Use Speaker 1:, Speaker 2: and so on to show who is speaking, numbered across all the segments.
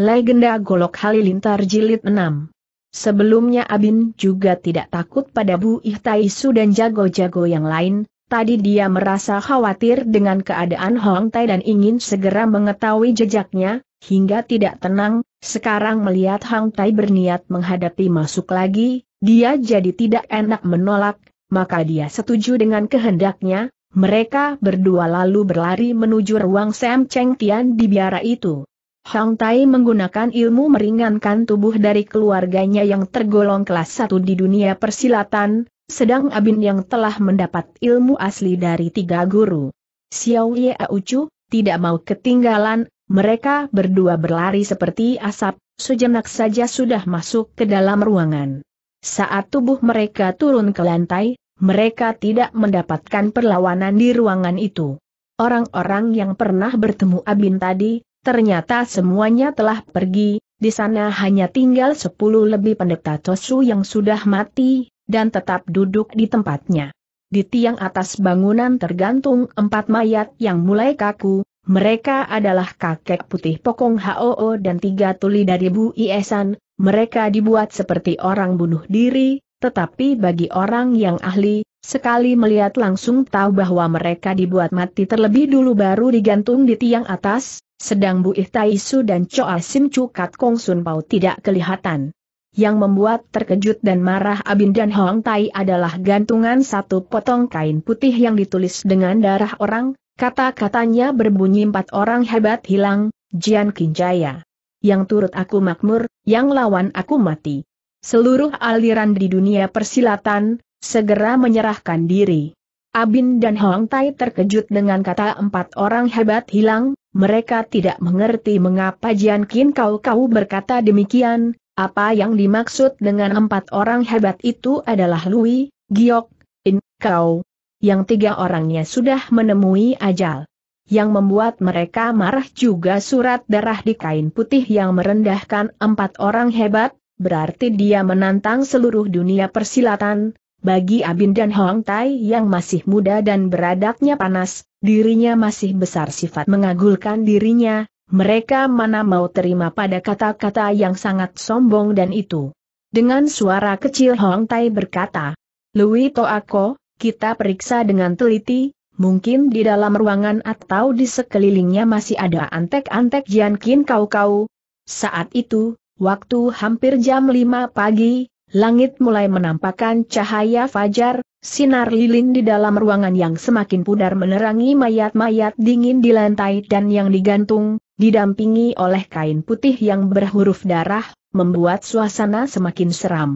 Speaker 1: Legenda Golok Halilintar Jilid 6 Sebelumnya Abin juga tidak takut pada Bu Ihtaisu dan jago-jago yang lain, tadi dia merasa khawatir dengan keadaan Hong Tai dan ingin segera mengetahui jejaknya, hingga tidak tenang, sekarang melihat Hong Tai berniat menghadapi masuk lagi, dia jadi tidak enak menolak, maka dia setuju dengan kehendaknya, mereka berdua lalu berlari menuju ruang Sam Cheng Tian di biara itu. Hang Tai menggunakan ilmu meringankan tubuh dari keluarganya yang tergolong kelas satu di dunia persilatan, sedang Abin yang telah mendapat ilmu asli dari tiga guru. Xiao Ye Aucu tidak mau ketinggalan, mereka berdua berlari seperti asap, sejenak saja sudah masuk ke dalam ruangan. Saat tubuh mereka turun ke lantai, mereka tidak mendapatkan perlawanan di ruangan itu. Orang-orang yang pernah bertemu Abin tadi, Ternyata semuanya telah pergi, di sana hanya tinggal sepuluh lebih pendeta Tosu yang sudah mati, dan tetap duduk di tempatnya. Di tiang atas bangunan tergantung empat mayat yang mulai kaku, mereka adalah kakek putih Pokong Hoo dan tiga tuli dari Bu Iesan, mereka dibuat seperti orang bunuh diri, tetapi bagi orang yang ahli, Sekali melihat langsung tahu bahwa mereka dibuat mati terlebih dulu baru digantung di tiang atas, sedang Bu Ihtaisu dan Choa Sim Cukat Kong Sun Pau tidak kelihatan. Yang membuat terkejut dan marah Abin dan Hong Tai adalah gantungan satu potong kain putih yang ditulis dengan darah orang, kata-katanya berbunyi empat orang hebat hilang, Jian Kinjaya. Yang turut aku makmur, yang lawan aku mati. Seluruh aliran di dunia persilatan, Segera menyerahkan diri. Abin dan Hong Tai terkejut dengan kata empat orang hebat hilang, mereka tidak mengerti mengapa Jian Qin Kau-Kau berkata demikian, apa yang dimaksud dengan empat orang hebat itu adalah Lui, Giok, In, Kau. Yang tiga orangnya sudah menemui ajal. Yang membuat mereka marah juga surat darah di kain putih yang merendahkan empat orang hebat, berarti dia menantang seluruh dunia persilatan, bagi Abin dan Hong Tai yang masih muda dan beradaknya panas, dirinya masih besar sifat mengagulkan dirinya, mereka mana mau terima pada kata-kata yang sangat sombong dan itu. Dengan suara kecil Hong Tai berkata, Lui Toako, kita periksa dengan teliti, mungkin di dalam ruangan atau di sekelilingnya masih ada antek-antek Jiankin kau-kau. Saat itu, waktu hampir jam 5 pagi, langit mulai menampakkan cahaya fajar, sinar lilin di dalam ruangan yang semakin pudar menerangi mayat-mayat dingin di lantai dan yang digantung, didampingi oleh kain putih yang berhuruf darah, membuat suasana semakin seram.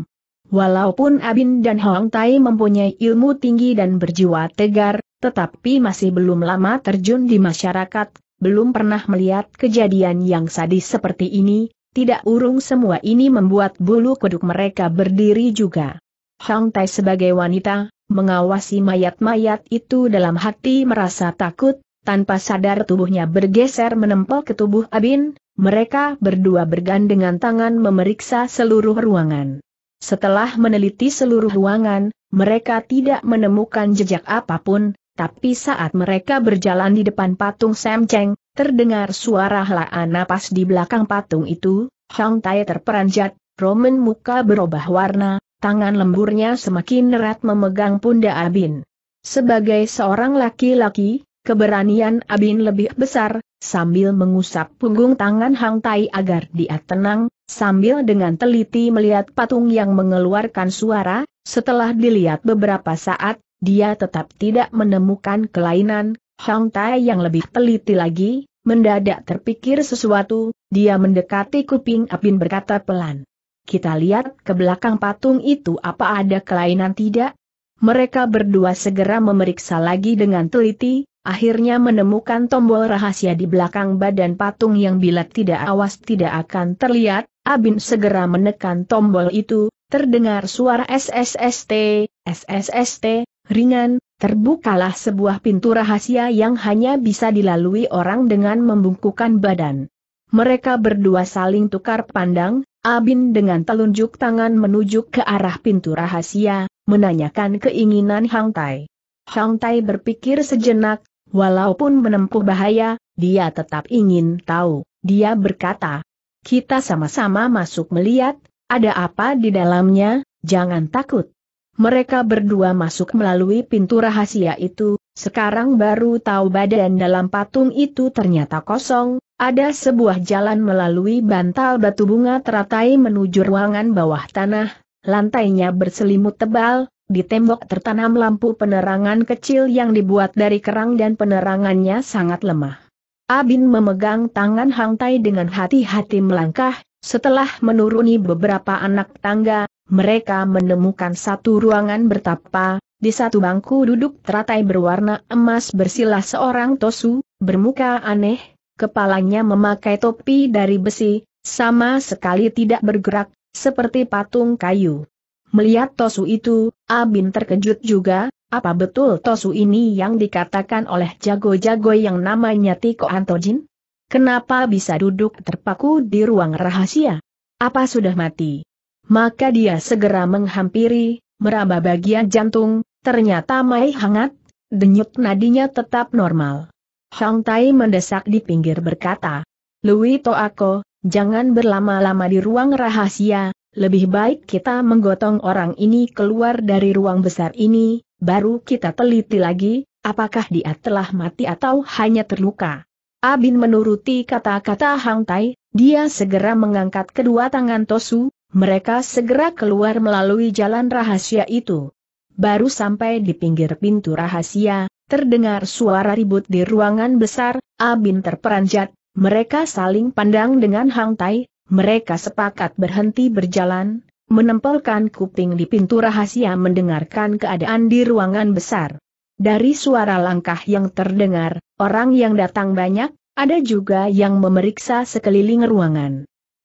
Speaker 1: Walaupun Abin dan Hong Tai mempunyai ilmu tinggi dan berjiwa tegar, tetapi masih belum lama terjun di masyarakat, belum pernah melihat kejadian yang sadis seperti ini, tidak urung semua ini membuat bulu kuduk mereka berdiri juga. Hang Tai sebagai wanita, mengawasi mayat-mayat itu dalam hati merasa takut, tanpa sadar tubuhnya bergeser menempel ke tubuh Abin, mereka berdua bergandengan tangan memeriksa seluruh ruangan. Setelah meneliti seluruh ruangan, mereka tidak menemukan jejak apapun, tapi saat mereka berjalan di depan patung Sam Cheng, terdengar suara helaan napas di belakang patung itu, Hang Tai terperanjat, Roman muka berubah warna, tangan lemburnya semakin erat memegang punda Abin. Sebagai seorang laki-laki, keberanian Abin lebih besar, sambil mengusap punggung tangan Hang Tai agar dia tenang, sambil dengan teliti melihat patung yang mengeluarkan suara, setelah dilihat beberapa saat, dia tetap tidak menemukan kelainan, Hang Tai yang lebih teliti lagi, mendadak terpikir sesuatu, dia mendekati kuping Apin berkata pelan. Kita lihat ke belakang patung itu apa ada kelainan tidak? Mereka berdua segera memeriksa lagi dengan teliti, akhirnya menemukan tombol rahasia di belakang badan patung yang bila tidak awas tidak akan terlihat, Abin segera menekan tombol itu, terdengar suara SSST, SSST, ringan, terbukalah sebuah pintu rahasia yang hanya bisa dilalui orang dengan membungkukan badan. Mereka berdua saling tukar pandang, Abin dengan telunjuk tangan menuju ke arah pintu rahasia, menanyakan keinginan Hang Tai. Hang Tai berpikir sejenak, walaupun menempuh bahaya, dia tetap ingin tahu, dia berkata. Kita sama-sama masuk melihat, ada apa di dalamnya, jangan takut. Mereka berdua masuk melalui pintu rahasia itu, sekarang baru tahu badan dalam patung itu ternyata kosong, ada sebuah jalan melalui bantal batu bunga teratai menuju ruangan bawah tanah, lantainya berselimut tebal, di tembok tertanam lampu penerangan kecil yang dibuat dari kerang dan penerangannya sangat lemah. Abin memegang tangan Hang Tai dengan hati-hati melangkah, setelah menuruni beberapa anak tangga, mereka menemukan satu ruangan bertapa, di satu bangku duduk teratai berwarna emas bersila seorang tosu, bermuka aneh, kepalanya memakai topi dari besi, sama sekali tidak bergerak, seperti patung kayu. Melihat tosu itu, Abin terkejut juga, apa betul tosu ini yang dikatakan oleh jago-jago yang namanya Tiko Antojin? Kenapa bisa duduk terpaku di ruang rahasia? Apa sudah mati? Maka dia segera menghampiri, meraba bagian jantung, ternyata Mai hangat, denyut nadinya tetap normal. Hong Tai mendesak di pinggir berkata, Lui Toako, jangan berlama-lama di ruang rahasia, lebih baik kita menggotong orang ini keluar dari ruang besar ini, baru kita teliti lagi, apakah dia telah mati atau hanya terluka. Abin menuruti kata-kata Hang Tai, dia segera mengangkat kedua tangan Tosu, mereka segera keluar melalui jalan rahasia itu. Baru sampai di pinggir pintu rahasia, terdengar suara ribut di ruangan besar, Abin terperanjat, mereka saling pandang dengan Hang Tai, mereka sepakat berhenti berjalan, menempelkan kuping di pintu rahasia mendengarkan keadaan di ruangan besar. Dari suara langkah yang terdengar, orang yang datang banyak, ada juga yang memeriksa sekeliling ruangan.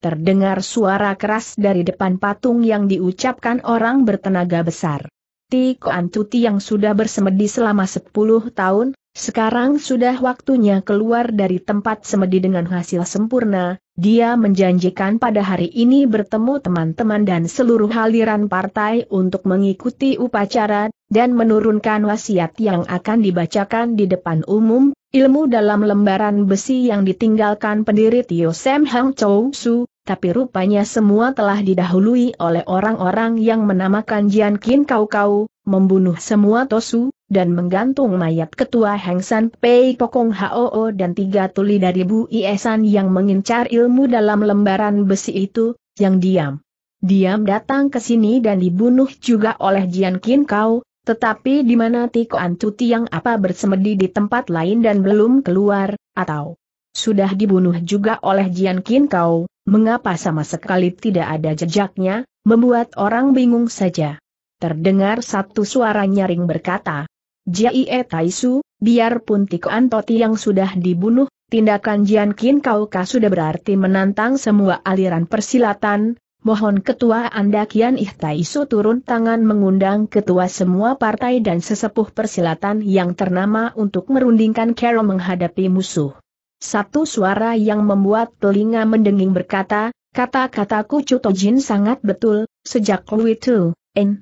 Speaker 1: Terdengar suara keras dari depan patung yang diucapkan orang bertenaga besar. Tiko Antuti yang sudah bersemedi selama 10 tahun, sekarang sudah waktunya keluar dari tempat semedi dengan hasil sempurna, dia menjanjikan pada hari ini bertemu teman-teman dan seluruh aliran partai untuk mengikuti upacara, dan menurunkan wasiat yang akan dibacakan di depan umum, ilmu dalam lembaran besi yang ditinggalkan pendiri Tio Sam Hang Chou Su, tapi rupanya semua telah didahului oleh orang-orang yang menamakan Jian Kin Kau Kau, membunuh semua Tosu, dan menggantung mayat ketua Heng San Pei Pokong Hoo dan tiga tuli dari Bu Iesan yang mengincar ilmu dalam lembaran besi itu, yang diam. Diam datang ke sini dan dibunuh juga oleh Jian Qin Kau, tetapi di mana Tiko Antuti yang apa bersemedi di tempat lain dan belum keluar, atau sudah dibunuh juga oleh Jian Qin Kau, mengapa sama sekali tidak ada jejaknya, membuat orang bingung saja. Terdengar satu suara nyaring berkata, Jie Taisu, biarpun Tiko Antoti yang sudah dibunuh, tindakan Jian Qin Kauka sudah berarti menantang semua aliran persilatan, mohon ketua Anda Kian Ih Taisu turun tangan mengundang ketua semua partai dan sesepuh persilatan yang ternama untuk merundingkan Carol menghadapi musuh. Satu suara yang membuat telinga mendenging berkata, kata kata Kucu Tojin sangat betul, sejak Lui Tu, En,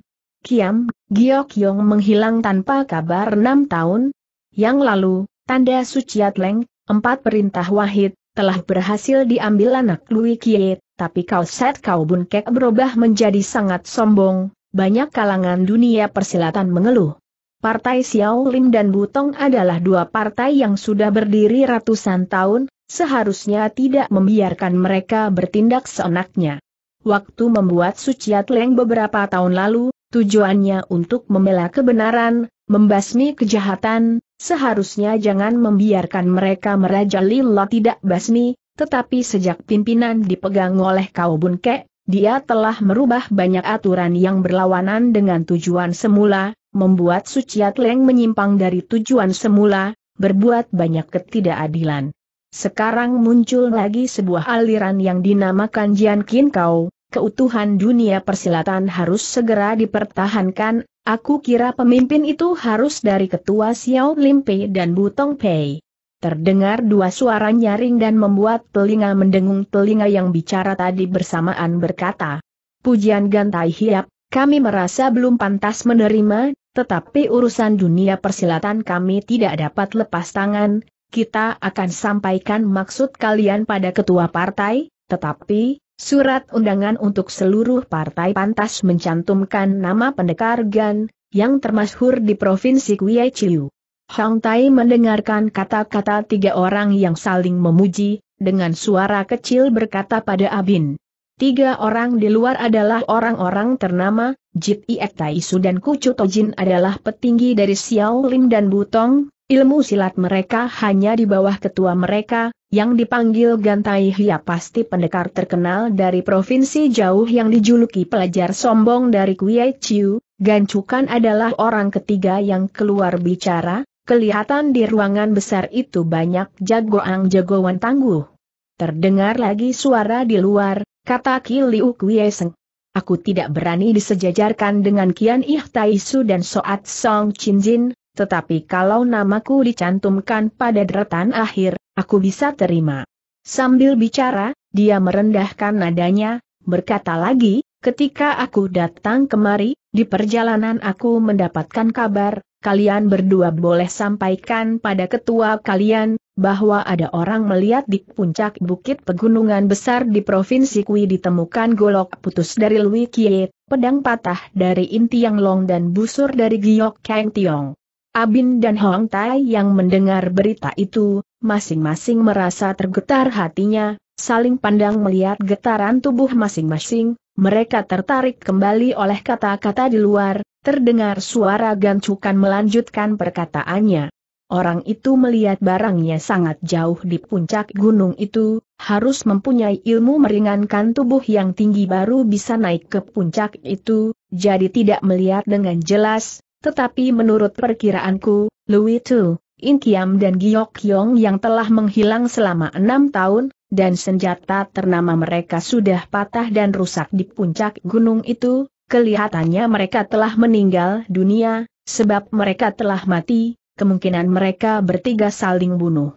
Speaker 1: Kiam, Yong menghilang tanpa kabar enam tahun. Yang lalu, tanda suciat leng, empat perintah wahid, telah berhasil diambil anak Lui Kie, tapi kau set kau bunkek berubah menjadi sangat sombong, banyak kalangan dunia persilatan mengeluh. Partai Xiao Lim dan Butong adalah dua partai yang sudah berdiri ratusan tahun, seharusnya tidak membiarkan mereka bertindak seenaknya. Waktu membuat Suciat Leng beberapa tahun lalu, Tujuannya untuk membela kebenaran, membasmi kejahatan, seharusnya jangan membiarkan mereka merajalela tidak basmi, tetapi sejak pimpinan dipegang oleh Kau Kek, dia telah merubah banyak aturan yang berlawanan dengan tujuan semula, membuat Suciat Leng menyimpang dari tujuan semula, berbuat banyak ketidakadilan. Sekarang muncul lagi sebuah aliran yang dinamakan Jian Kin Kau, keutuhan dunia persilatan harus segera dipertahankan, aku kira pemimpin itu harus dari ketua Xiao Limpe dan Butong Pei. Terdengar dua suara nyaring dan membuat telinga mendengung telinga yang bicara tadi bersamaan berkata. Pujian Gantai Hiap, kami merasa belum pantas menerima, tetapi urusan dunia persilatan kami tidak dapat lepas tangan, kita akan sampaikan maksud kalian pada ketua partai, tetapi, Surat undangan untuk seluruh partai pantas mencantumkan nama pendekar Gan, yang termasyhur di Provinsi Kuei Chiu. Hang Tai mendengarkan kata-kata tiga orang yang saling memuji, dengan suara kecil berkata pada Abin. Tiga orang di luar adalah orang-orang ternama, Jit Iek Taisu dan Kucu Tojin adalah petinggi dari Xiao Lim dan Butong, ilmu silat mereka hanya di bawah ketua mereka, yang dipanggil Gantai Hia pasti pendekar terkenal dari provinsi jauh yang dijuluki pelajar sombong dari Kuyai Chiu, Gancukan adalah orang ketiga yang keluar bicara, kelihatan di ruangan besar itu banyak jagoan-jagoan tangguh. Terdengar lagi suara di luar, kata Ki Liu Kuyai Seng. Aku tidak berani disejajarkan dengan Kian Ih Su dan Soat Song Chin Jin, tetapi kalau namaku dicantumkan pada deretan akhir, Aku bisa terima. Sambil bicara, dia merendahkan nadanya, berkata lagi, ketika aku datang kemari, di perjalanan aku mendapatkan kabar, kalian berdua boleh sampaikan pada ketua kalian, bahwa ada orang melihat di puncak bukit pegunungan besar di Provinsi Kui ditemukan golok putus dari Lui Kie, pedang patah dari Intiang long dan busur dari Giok Kang Tiong. Abin dan Hong Tai yang mendengar berita itu, masing-masing merasa tergetar hatinya, saling pandang melihat getaran tubuh masing-masing, mereka tertarik kembali oleh kata-kata di luar, terdengar suara gancukan melanjutkan perkataannya. Orang itu melihat barangnya sangat jauh di puncak gunung itu, harus mempunyai ilmu meringankan tubuh yang tinggi baru bisa naik ke puncak itu, jadi tidak melihat dengan jelas, tetapi menurut perkiraanku, Louis Tu, Inkiam dan Giok Yong yang telah menghilang selama enam tahun, dan senjata ternama mereka sudah patah dan rusak di puncak gunung itu, kelihatannya mereka telah meninggal dunia, sebab mereka telah mati, kemungkinan mereka bertiga saling bunuh.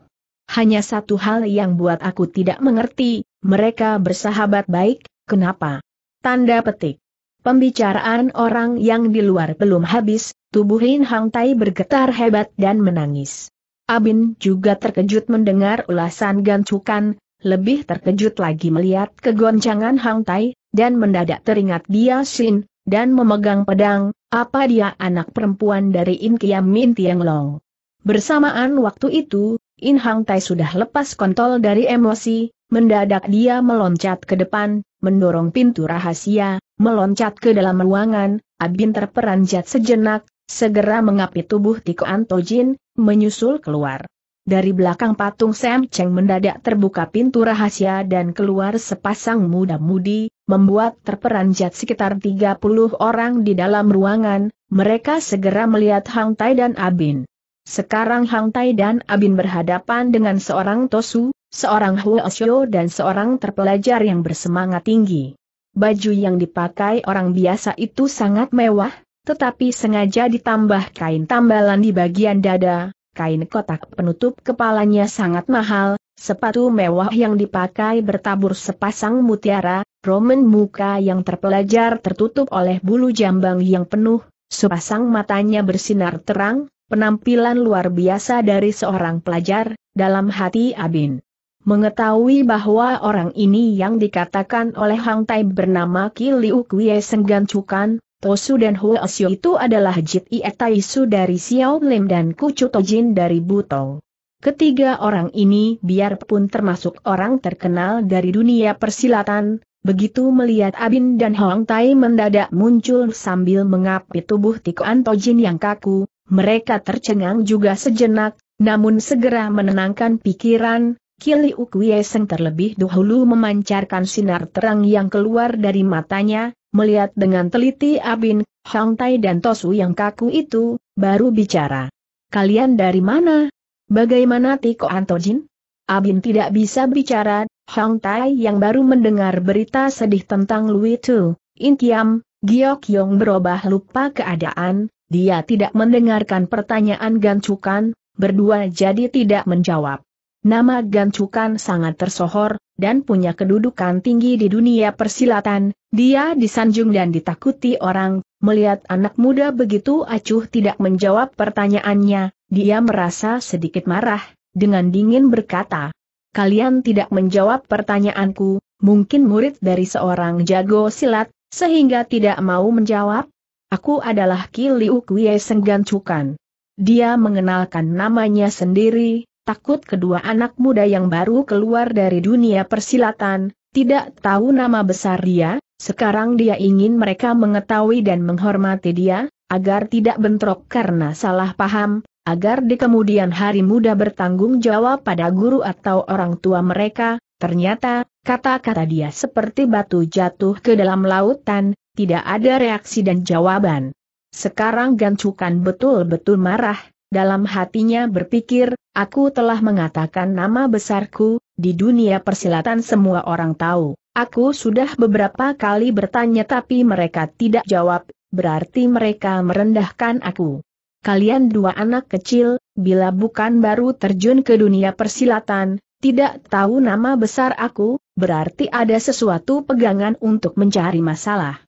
Speaker 1: Hanya satu hal yang buat aku tidak mengerti, mereka bersahabat baik, kenapa? Tanda petik. Pembicaraan orang yang di luar belum habis, tubuh Lin Hang Tai bergetar hebat dan menangis. Abin juga terkejut mendengar ulasan gancukan, lebih terkejut lagi melihat kegoncangan Hang Tai, dan mendadak teringat dia Sin, dan memegang pedang, apa dia anak perempuan dari In Kiam Min Tiang Long. Bersamaan waktu itu, In Hang Tai sudah lepas kontrol dari emosi, mendadak dia meloncat ke depan, mendorong pintu rahasia, Meloncat ke dalam ruangan, Abin terperanjat sejenak, segera mengapit tubuh Tiko Antojin, menyusul keluar. Dari belakang patung Sam Cheng mendadak terbuka pintu rahasia dan keluar sepasang muda-mudi, membuat terperanjat sekitar 30 orang di dalam ruangan, mereka segera melihat Hang Tai dan Abin. Sekarang Hang Tai dan Abin berhadapan dengan seorang Tosu, seorang Huo Xiao dan seorang terpelajar yang bersemangat tinggi. Baju yang dipakai orang biasa itu sangat mewah, tetapi sengaja ditambah kain tambalan di bagian dada, kain kotak penutup kepalanya sangat mahal, sepatu mewah yang dipakai bertabur sepasang mutiara, roman muka yang terpelajar tertutup oleh bulu jambang yang penuh, sepasang matanya bersinar terang, penampilan luar biasa dari seorang pelajar, dalam hati Abin. Mengetahui bahwa orang ini yang dikatakan oleh Hang Tai bernama Ki Liu Kuiye Senggan Cukan, Tosu dan Hua Xiu itu adalah Jit Ie Su dari Xiao Lim dan Kucu Tojin dari Butong. Ketiga orang ini biarpun termasuk orang terkenal dari dunia persilatan, begitu melihat Abin dan Hong Tai mendadak muncul sambil mengapit tubuh Tikuan Tojin yang kaku, mereka tercengang juga sejenak, namun segera menenangkan pikiran, Kili Ukwieseng terlebih dahulu memancarkan sinar terang yang keluar dari matanya, melihat dengan teliti Abin, Hang Tai dan Tosu yang kaku itu, baru bicara. Kalian dari mana? Bagaimana Tiko Antojin? Abin tidak bisa bicara, Hang Tai yang baru mendengar berita sedih tentang Lui Tu, Intiam, Giok Yong berubah lupa keadaan, dia tidak mendengarkan pertanyaan gancukan, berdua jadi tidak menjawab. Nama Gancukan sangat tersohor, dan punya kedudukan tinggi di dunia persilatan, dia disanjung dan ditakuti orang, melihat anak muda begitu acuh tidak menjawab pertanyaannya, dia merasa sedikit marah, dengan dingin berkata, Kalian tidak menjawab pertanyaanku, mungkin murid dari seorang jago silat, sehingga tidak mau menjawab? Aku adalah Ki Liu Gancukan. Dia mengenalkan namanya sendiri, takut kedua anak muda yang baru keluar dari dunia persilatan, tidak tahu nama besar dia, sekarang dia ingin mereka mengetahui dan menghormati dia, agar tidak bentrok karena salah paham, agar di kemudian hari muda bertanggung jawab pada guru atau orang tua mereka, ternyata, kata-kata dia seperti batu jatuh ke dalam lautan, tidak ada reaksi dan jawaban. Sekarang gancukan betul-betul marah, dalam hatinya berpikir, aku telah mengatakan nama besarku, di dunia persilatan semua orang tahu. Aku sudah beberapa kali bertanya tapi mereka tidak jawab, berarti mereka merendahkan aku. Kalian dua anak kecil, bila bukan baru terjun ke dunia persilatan, tidak tahu nama besar aku, berarti ada sesuatu pegangan untuk mencari masalah.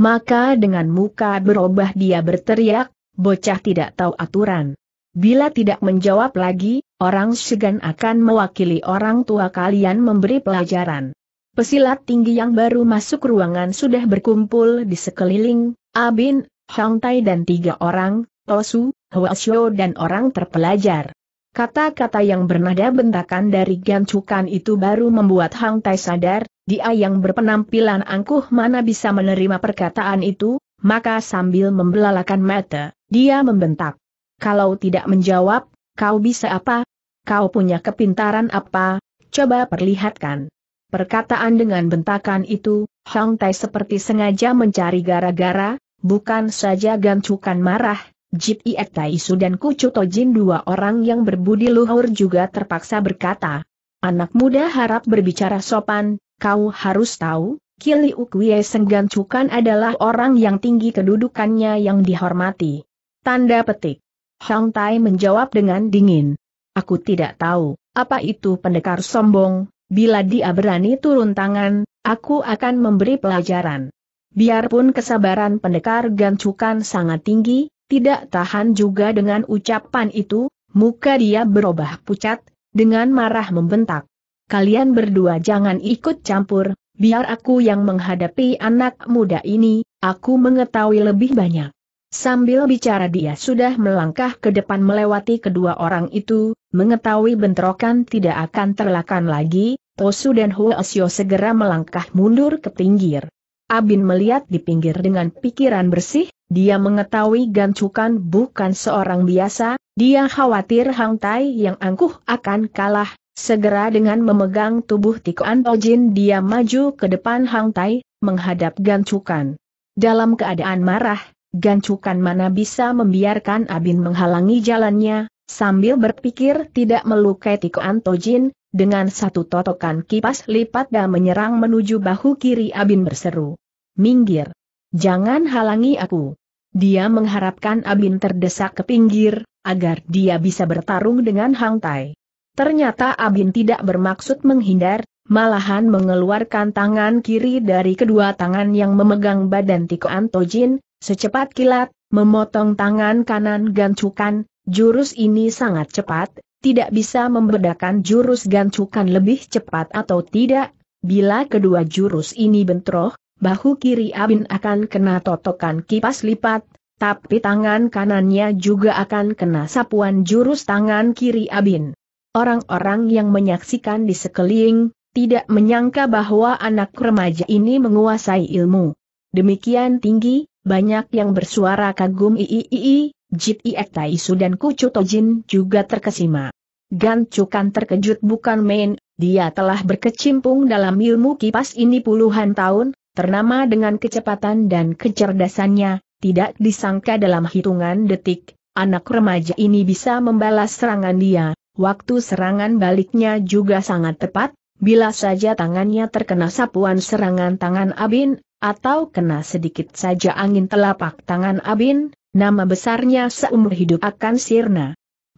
Speaker 1: Maka dengan muka berubah dia berteriak, bocah tidak tahu aturan. Bila tidak menjawab lagi, orang segan akan mewakili orang tua kalian memberi pelajaran. Pesilat tinggi yang baru masuk ruangan sudah berkumpul di sekeliling, Abin, Hang Tai dan tiga orang, Tosu, Hua Shou dan orang terpelajar. Kata-kata yang bernada bentakan dari gancukan itu baru membuat Hang Tai sadar, dia yang berpenampilan angkuh mana bisa menerima perkataan itu, maka sambil membelalakan mata, dia membentak. Kalau tidak menjawab, kau bisa apa? Kau punya kepintaran apa? Coba perlihatkan. Perkataan dengan bentakan itu, Hong Tai seperti sengaja mencari gara-gara, bukan saja gancukan marah, Jip Tai Taisu dan Kucu Tojin dua orang yang berbudi luhur juga terpaksa berkata. Anak muda harap berbicara sopan, kau harus tahu, Kili Ukwie Senggancukan adalah orang yang tinggi kedudukannya yang dihormati. Tanda petik. Hang Tai menjawab dengan dingin. Aku tidak tahu, apa itu pendekar sombong, bila dia berani turun tangan, aku akan memberi pelajaran. Biarpun kesabaran pendekar gancukan sangat tinggi, tidak tahan juga dengan ucapan itu, muka dia berubah pucat, dengan marah membentak. Kalian berdua jangan ikut campur, biar aku yang menghadapi anak muda ini, aku mengetahui lebih banyak. Sambil bicara dia sudah melangkah ke depan melewati kedua orang itu, mengetahui bentrokan tidak akan terlakan lagi, Tosu dan Huasyo segera melangkah mundur ke pinggir. Abin melihat di pinggir dengan pikiran bersih, dia mengetahui Gancukan bukan seorang biasa, dia khawatir Hang Tai yang angkuh akan kalah, segera dengan memegang tubuh Tiko Antojin dia maju ke depan Hang Tai, menghadap Gancukan. Dalam keadaan marah, gancukan mana bisa membiarkan Abin menghalangi jalannya, sambil berpikir tidak melukai Tiko Antojin, dengan satu totokan kipas lipat dan menyerang menuju bahu kiri Abin berseru. Minggir! Jangan halangi aku! Dia mengharapkan Abin terdesak ke pinggir, agar dia bisa bertarung dengan Hang Tai. Ternyata Abin tidak bermaksud menghindar, malahan mengeluarkan tangan kiri dari kedua tangan yang memegang badan Tiko Antojin, Secepat kilat, memotong tangan kanan gancukan, jurus ini sangat cepat, tidak bisa membedakan jurus gancukan lebih cepat atau tidak. Bila kedua jurus ini bentroh, bahu kiri Abin akan kena totokan kipas lipat, tapi tangan kanannya juga akan kena sapuan jurus tangan kiri Abin. Orang-orang yang menyaksikan di sekeliling, tidak menyangka bahwa anak remaja ini menguasai ilmu Demikian tinggi, banyak yang bersuara kagum iiii, Jit Iek Taisu dan Kucu Tojin juga terkesima. Gan Cukan terkejut bukan main, dia telah berkecimpung dalam ilmu kipas ini puluhan tahun, ternama dengan kecepatan dan kecerdasannya, tidak disangka dalam hitungan detik, anak remaja ini bisa membalas serangan dia, waktu serangan baliknya juga sangat tepat, bila saja tangannya terkena sapuan serangan tangan Abin, atau kena sedikit saja angin telapak tangan Abin, nama besarnya seumur hidup akan sirna.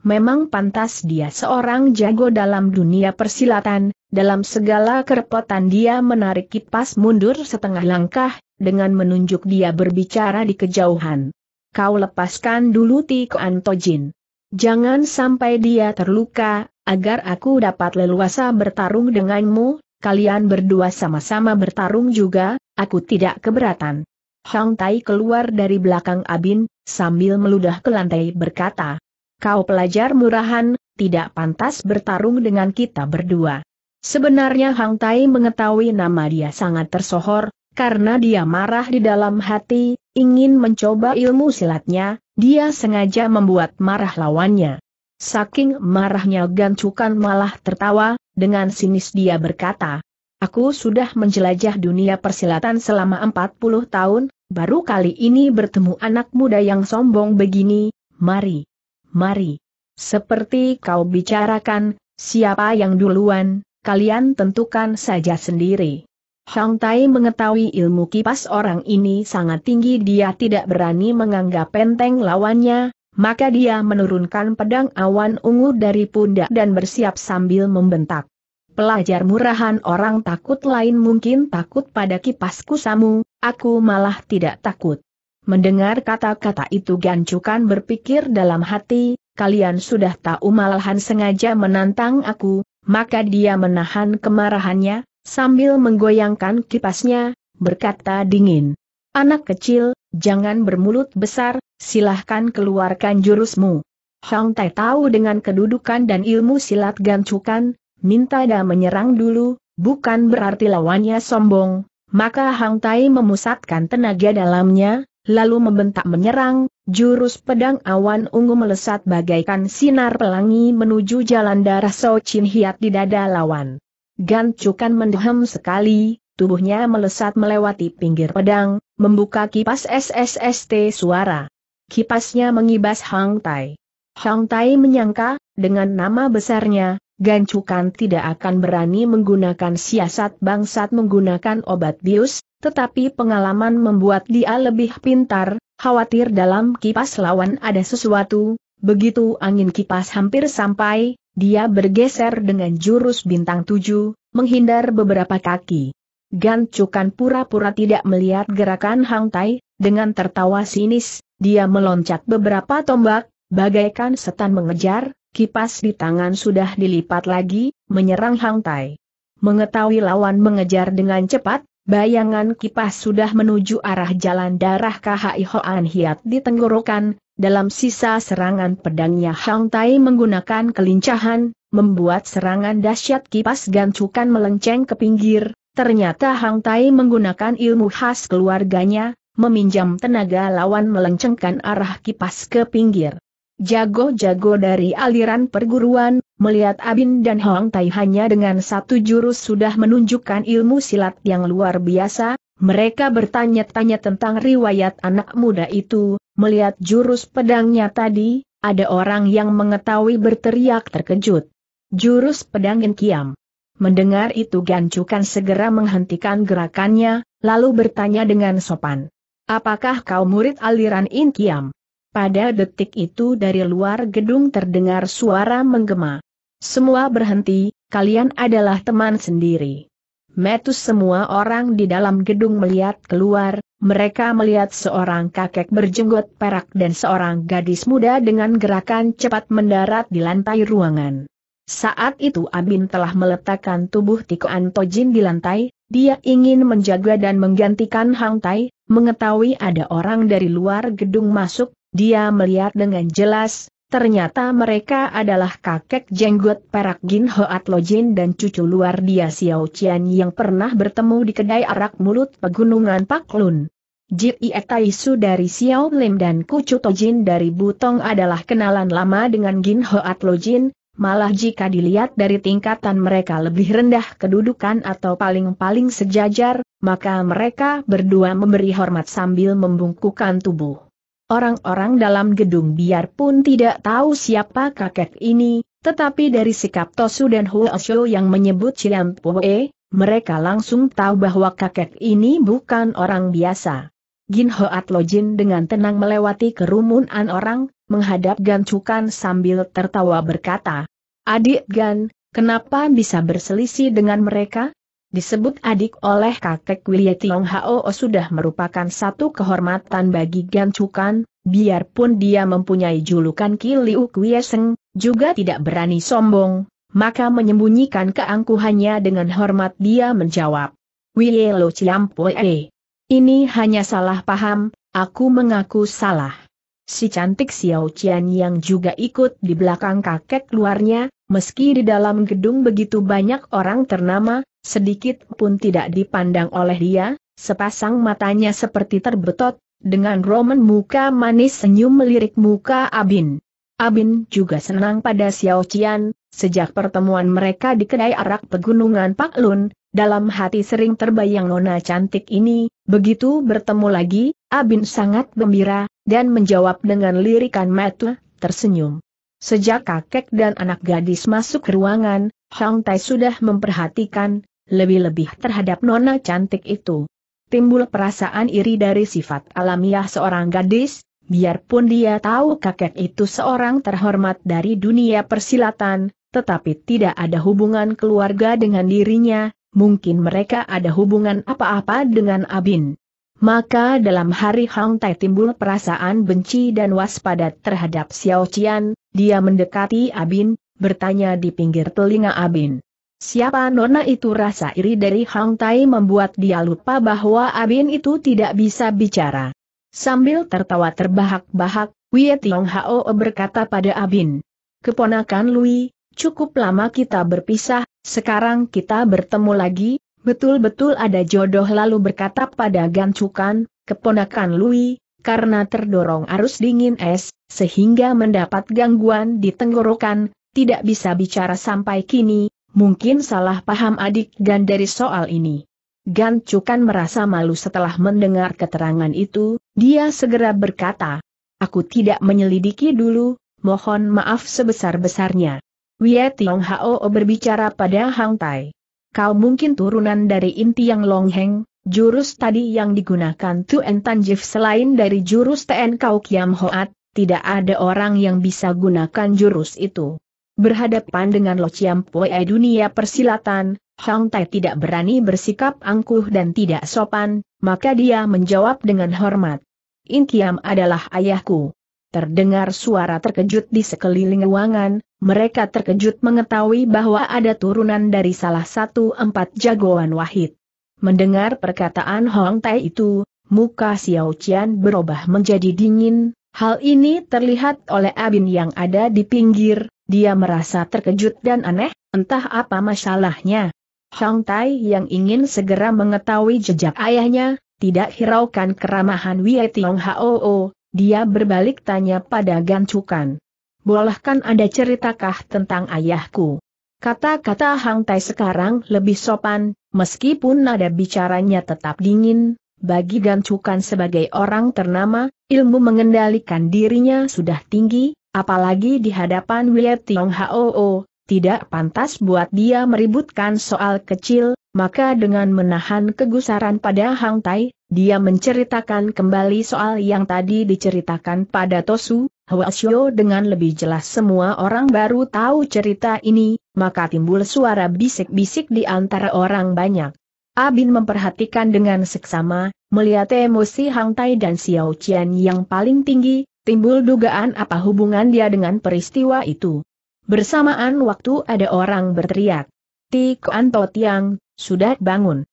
Speaker 1: Memang pantas dia seorang jago dalam dunia persilatan, dalam segala kerepotan dia menarik kipas mundur setengah langkah, dengan menunjuk dia berbicara di kejauhan. Kau lepaskan dulu Tiko Antojin. Jangan sampai dia terluka, agar aku dapat leluasa bertarung denganmu, kalian berdua sama-sama bertarung juga, Aku tidak keberatan. Hang Tai keluar dari belakang Abin, sambil meludah ke lantai berkata, Kau pelajar murahan, tidak pantas bertarung dengan kita berdua. Sebenarnya Hang Tai mengetahui nama dia sangat tersohor, karena dia marah di dalam hati, ingin mencoba ilmu silatnya, dia sengaja membuat marah lawannya. Saking marahnya Gancukan malah tertawa, dengan sinis dia berkata, Aku sudah menjelajah dunia persilatan selama 40 tahun, baru kali ini bertemu anak muda yang sombong begini, mari. Mari. Seperti kau bicarakan, siapa yang duluan, kalian tentukan saja sendiri. Hong Tai mengetahui ilmu kipas orang ini sangat tinggi dia tidak berani menganggap penteng lawannya, maka dia menurunkan pedang awan ungu dari pundak dan bersiap sambil membentak pelajar murahan orang takut lain mungkin takut pada kipas kusamu, aku malah tidak takut. Mendengar kata-kata itu Gancukan berpikir dalam hati, kalian sudah tahu malahan sengaja menantang aku, maka dia menahan kemarahannya, sambil menggoyangkan kipasnya, berkata dingin. Anak kecil, jangan bermulut besar, silahkan keluarkan jurusmu. Hang Tai tahu dengan kedudukan dan ilmu silat gancukan, minta dia menyerang dulu, bukan berarti lawannya sombong, maka Hang Tai memusatkan tenaga dalamnya, lalu membentak menyerang, jurus pedang awan ungu melesat bagaikan sinar pelangi menuju jalan darah So Chin Hiat di dada lawan. Gancukan mendehem sekali, tubuhnya melesat melewati pinggir pedang, membuka kipas SSST suara. Kipasnya mengibas Hang Tai. Hang Tai menyangka, dengan nama besarnya, Gancukan tidak akan berani menggunakan siasat bangsat menggunakan obat bius, tetapi pengalaman membuat dia lebih pintar, khawatir dalam kipas lawan ada sesuatu, begitu angin kipas hampir sampai, dia bergeser dengan jurus bintang tujuh, menghindar beberapa kaki. Gancukan pura-pura tidak melihat gerakan Hang Tai, dengan tertawa sinis, dia meloncat beberapa tombak, bagaikan setan mengejar, kipas di tangan sudah dilipat lagi, menyerang Hang Tai. Mengetahui lawan mengejar dengan cepat, bayangan kipas sudah menuju arah jalan darah KHI Hoan Hiat di tenggorokan, dalam sisa serangan pedangnya Hang Tai menggunakan kelincahan, membuat serangan dahsyat kipas gancukan melenceng ke pinggir, ternyata Hang Tai menggunakan ilmu khas keluarganya, meminjam tenaga lawan melencengkan arah kipas ke pinggir. Jago-jago dari aliran perguruan, melihat Abin dan Hong Tai hanya dengan satu jurus sudah menunjukkan ilmu silat yang luar biasa, mereka bertanya-tanya tentang riwayat anak muda itu, melihat jurus pedangnya tadi, ada orang yang mengetahui berteriak terkejut. Jurus pedang kiam. Mendengar itu Gancukan segera menghentikan gerakannya, lalu bertanya dengan sopan. Apakah kau murid aliran Inkiam? Pada detik itu dari luar gedung terdengar suara menggema. Semua berhenti, kalian adalah teman sendiri. Metus semua orang di dalam gedung melihat keluar, mereka melihat seorang kakek berjenggot perak dan seorang gadis muda dengan gerakan cepat mendarat di lantai ruangan. Saat itu Abin telah meletakkan tubuh Tiko Antojin di lantai, dia ingin menjaga dan menggantikan Hang Tai, mengetahui ada orang dari luar gedung masuk, dia melihat dengan jelas, ternyata mereka adalah kakek jenggot perak Gin Hoat Lojin dan cucu luar dia Xiao Qian yang pernah bertemu di kedai arak mulut pegunungan Pak Paklun. Ji Taisu dari Xiao Lim dan Kucu Tojin dari Butong adalah kenalan lama dengan Gin Hoat Lojin, malah jika dilihat dari tingkatan mereka lebih rendah kedudukan atau paling-paling sejajar, maka mereka berdua memberi hormat sambil membungkukkan tubuh. Orang-orang dalam gedung biarpun tidak tahu siapa kakek ini, tetapi dari sikap Tosu dan Huosho yang menyebut Cian Pue, mereka langsung tahu bahwa kakek ini bukan orang biasa. Gin Hoat Lojin dengan tenang melewati kerumunan orang, menghadap gancukan sambil tertawa berkata, Adik Gan, kenapa bisa berselisih dengan mereka? Disebut adik oleh kakek William Tiong Hao sudah merupakan satu kehormatan bagi Gan Chukan, biarpun dia mempunyai julukan Ki Liu Seng, juga tidak berani sombong, maka menyembunyikan keangkuhannya dengan hormat dia menjawab. Wilye Lo Cilampoe. Ini hanya salah paham, aku mengaku salah. Si cantik Xiao Qian yang juga ikut di belakang kakek luarnya, Meski di dalam gedung begitu banyak orang ternama, sedikit pun tidak dipandang oleh dia, sepasang matanya seperti terbetot, dengan roman muka manis senyum melirik muka Abin. Abin juga senang pada Xiao Qian, sejak pertemuan mereka di kedai arak pegunungan Pak Lun, dalam hati sering terbayang nona cantik ini, begitu bertemu lagi, Abin sangat gembira, dan menjawab dengan lirikan mata, tersenyum. Sejak kakek dan anak gadis masuk ke ruangan, Hang Tai sudah memperhatikan, lebih-lebih terhadap nona cantik itu. Timbul perasaan iri dari sifat alamiah seorang gadis, biarpun dia tahu kakek itu seorang terhormat dari dunia persilatan, tetapi tidak ada hubungan keluarga dengan dirinya, mungkin mereka ada hubungan apa-apa dengan Abin maka dalam hari Hang Tai timbul perasaan benci dan waspada terhadap Xiao Qian, dia mendekati Abin, bertanya di pinggir telinga Abin. Siapa nona itu rasa iri dari Hang Tai membuat dia lupa bahwa Abin itu tidak bisa bicara. Sambil tertawa terbahak-bahak, Wei Tiong Hao berkata pada Abin. Keponakan Lui, cukup lama kita berpisah, sekarang kita bertemu lagi, betul-betul ada jodoh lalu berkata pada Gancukan, keponakan Lui, karena terdorong arus dingin es, sehingga mendapat gangguan di tenggorokan, tidak bisa bicara sampai kini, mungkin salah paham adik dan dari soal ini. Gancukan merasa malu setelah mendengar keterangan itu, dia segera berkata, Aku tidak menyelidiki dulu, mohon maaf sebesar-besarnya. Wei Tiong Hao berbicara pada Hang Tai kau mungkin turunan dari inti yang longheng, jurus tadi yang digunakan Tuen Tanjif selain dari jurus TN Kau Kiam Hoat, tidak ada orang yang bisa gunakan jurus itu. Berhadapan dengan Lo Chiam Pue dunia persilatan, Hong Tai tidak berani bersikap angkuh dan tidak sopan, maka dia menjawab dengan hormat. Intiam adalah ayahku. Terdengar suara terkejut di sekeliling ruangan, mereka terkejut mengetahui bahwa ada turunan dari salah satu empat jagoan wahid. Mendengar perkataan Hong Tai itu, muka Xiao Qian berubah menjadi dingin, hal ini terlihat oleh Abin yang ada di pinggir, dia merasa terkejut dan aneh, entah apa masalahnya. Hong Tai yang ingin segera mengetahui jejak ayahnya, tidak hiraukan keramahan Wei Tiong Hoo, dia berbalik tanya pada Gan Chukan bolehkan Anda ceritakah tentang ayahku? Kata-kata Hang Tai sekarang lebih sopan, meskipun nada bicaranya tetap dingin, bagi Gan sebagai orang ternama, ilmu mengendalikan dirinya sudah tinggi, apalagi di hadapan Wei Tiong Hao, tidak pantas buat dia meributkan soal kecil, maka dengan menahan kegusaran pada Hang Tai, dia menceritakan kembali soal yang tadi diceritakan pada Tosu, Xiao dengan lebih jelas semua orang baru tahu cerita ini, maka timbul suara bisik-bisik di antara orang banyak. Abin memperhatikan dengan seksama, melihat emosi Hang Tai dan Xiao Qian yang paling tinggi, timbul dugaan apa hubungan dia dengan peristiwa itu. Bersamaan waktu ada orang berteriak. Ti Kuan To Tiang, sudah bangun.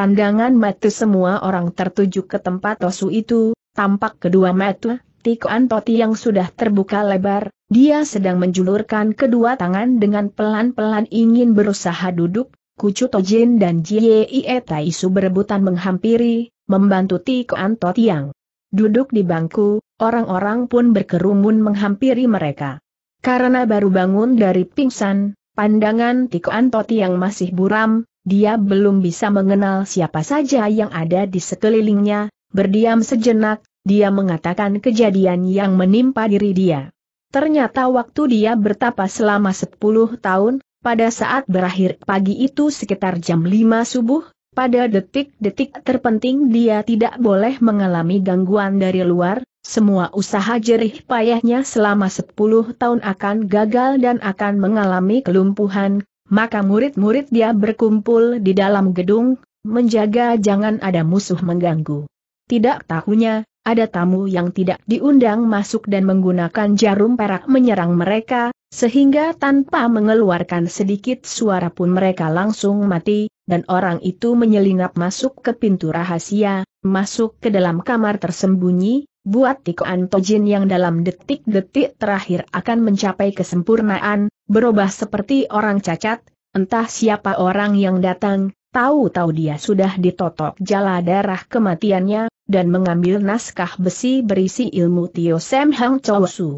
Speaker 1: Pandangan mata semua orang tertuju ke tempat Tosu itu, tampak kedua mata, Tikoan Toti yang sudah terbuka lebar, dia sedang menjulurkan kedua tangan dengan pelan-pelan ingin berusaha duduk, Kucu Tojin dan Jie Taisu berebutan menghampiri, membantu Tikoan Toti yang duduk di bangku, orang-orang pun berkerumun menghampiri mereka. Karena baru bangun dari pingsan, pandangan Tikoan Toti yang masih buram, dia belum bisa mengenal siapa saja yang ada di sekelilingnya, berdiam sejenak, dia mengatakan kejadian yang menimpa diri dia. Ternyata waktu dia bertapa selama 10 tahun, pada saat berakhir pagi itu sekitar jam 5 subuh, pada detik-detik terpenting dia tidak boleh mengalami gangguan dari luar, semua usaha jerih payahnya selama 10 tahun akan gagal dan akan mengalami kelumpuhan, maka murid-murid dia berkumpul di dalam gedung, menjaga jangan ada musuh mengganggu. Tidak tahunya, ada tamu yang tidak diundang masuk dan menggunakan jarum perak menyerang mereka, sehingga tanpa mengeluarkan sedikit suara pun mereka langsung mati, dan orang itu menyelinap masuk ke pintu rahasia, masuk ke dalam kamar tersembunyi, buat Tiko Antojin yang dalam detik-detik terakhir akan mencapai kesempurnaan, berubah seperti orang cacat, entah siapa orang yang datang, tahu-tahu dia sudah ditotok jala darah kematiannya, dan mengambil naskah besi berisi ilmu Tio Sam Hang Chow Su.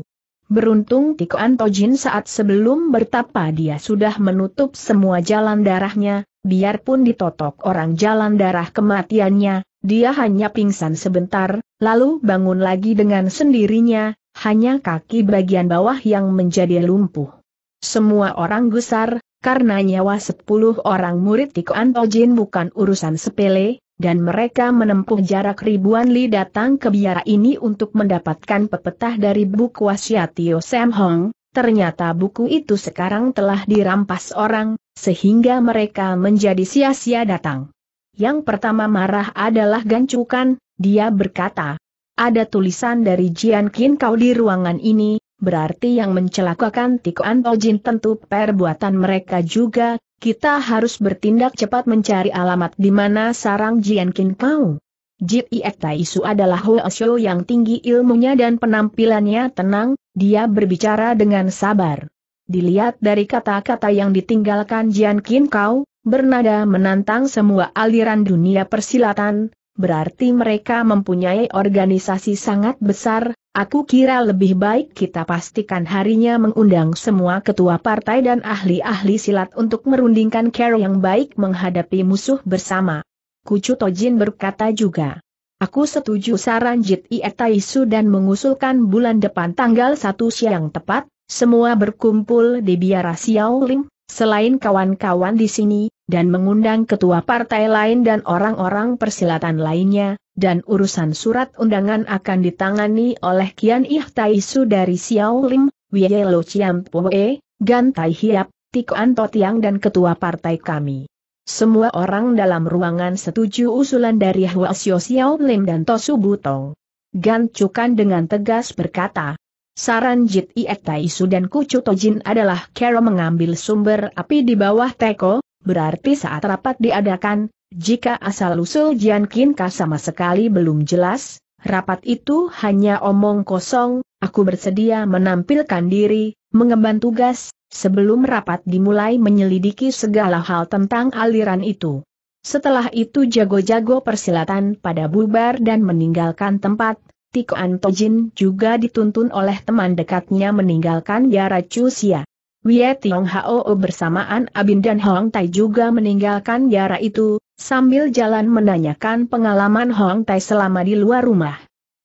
Speaker 1: Beruntung Tiko Antojin saat sebelum bertapa dia sudah menutup semua jalan darahnya, biarpun ditotok orang jalan darah kematiannya, dia hanya pingsan sebentar, lalu bangun lagi dengan sendirinya, hanya kaki bagian bawah yang menjadi lumpuh. Semua orang gusar, karena nyawa sepuluh orang murid Tiko Antojin bukan urusan sepele, dan mereka menempuh jarak ribuan li datang ke biara ini untuk mendapatkan pepetah dari buku wasiatio Sam Hong, ternyata buku itu sekarang telah dirampas orang, sehingga mereka menjadi sia-sia datang. Yang pertama marah adalah Gancukan, dia berkata, ada tulisan dari Jian Qin Kau di ruangan ini, berarti yang mencelakakan Tiko Antojin oh tentu perbuatan mereka juga, kita harus bertindak cepat mencari alamat di mana sarang Jiankin kau. Jip Iek Taisu adalah Hoesyo yang tinggi ilmunya dan penampilannya tenang, dia berbicara dengan sabar. Dilihat dari kata-kata yang ditinggalkan Jian Qin Kau, bernada menantang semua aliran dunia persilatan, berarti mereka mempunyai organisasi sangat besar, Aku kira lebih baik kita pastikan harinya mengundang semua ketua partai dan ahli-ahli silat untuk merundingkan care yang baik menghadapi musuh bersama. Kucu Tojin berkata juga. Aku setuju saran Jit Ietaisu dan mengusulkan bulan depan tanggal 1 siang tepat, semua berkumpul di biara Xiao Lim, selain kawan-kawan di sini, dan mengundang ketua partai lain dan orang-orang persilatan lainnya, dan urusan surat undangan akan ditangani oleh Kian Ih Su dari Xiao Lim, Wie Lo Chiam Poe, Gan Tai Hiap, Tiko Anto Tiang dan Ketua Partai kami. Semua orang dalam ruangan setuju usulan dari Hua Xiao Xiao Lim dan Tosu Butong. Gan Cukan dengan tegas berkata, saran Jit Iek Su dan Kucu Tojin adalah Kero mengambil sumber api di bawah teko, berarti saat rapat diadakan, jika asal-usul Jian Kinka sama sekali belum jelas, rapat itu hanya omong kosong, aku bersedia menampilkan diri, mengemban tugas, sebelum rapat dimulai menyelidiki segala hal tentang aliran itu. Setelah itu jago-jago persilatan pada bubar dan meninggalkan tempat, Tiko Antojin juga dituntun oleh teman dekatnya meninggalkan Yara Chusia. Wei Tiong Hao bersamaan Abin dan Hong Tai juga meninggalkan Yara itu, sambil jalan menanyakan pengalaman Hong Tai selama di luar rumah.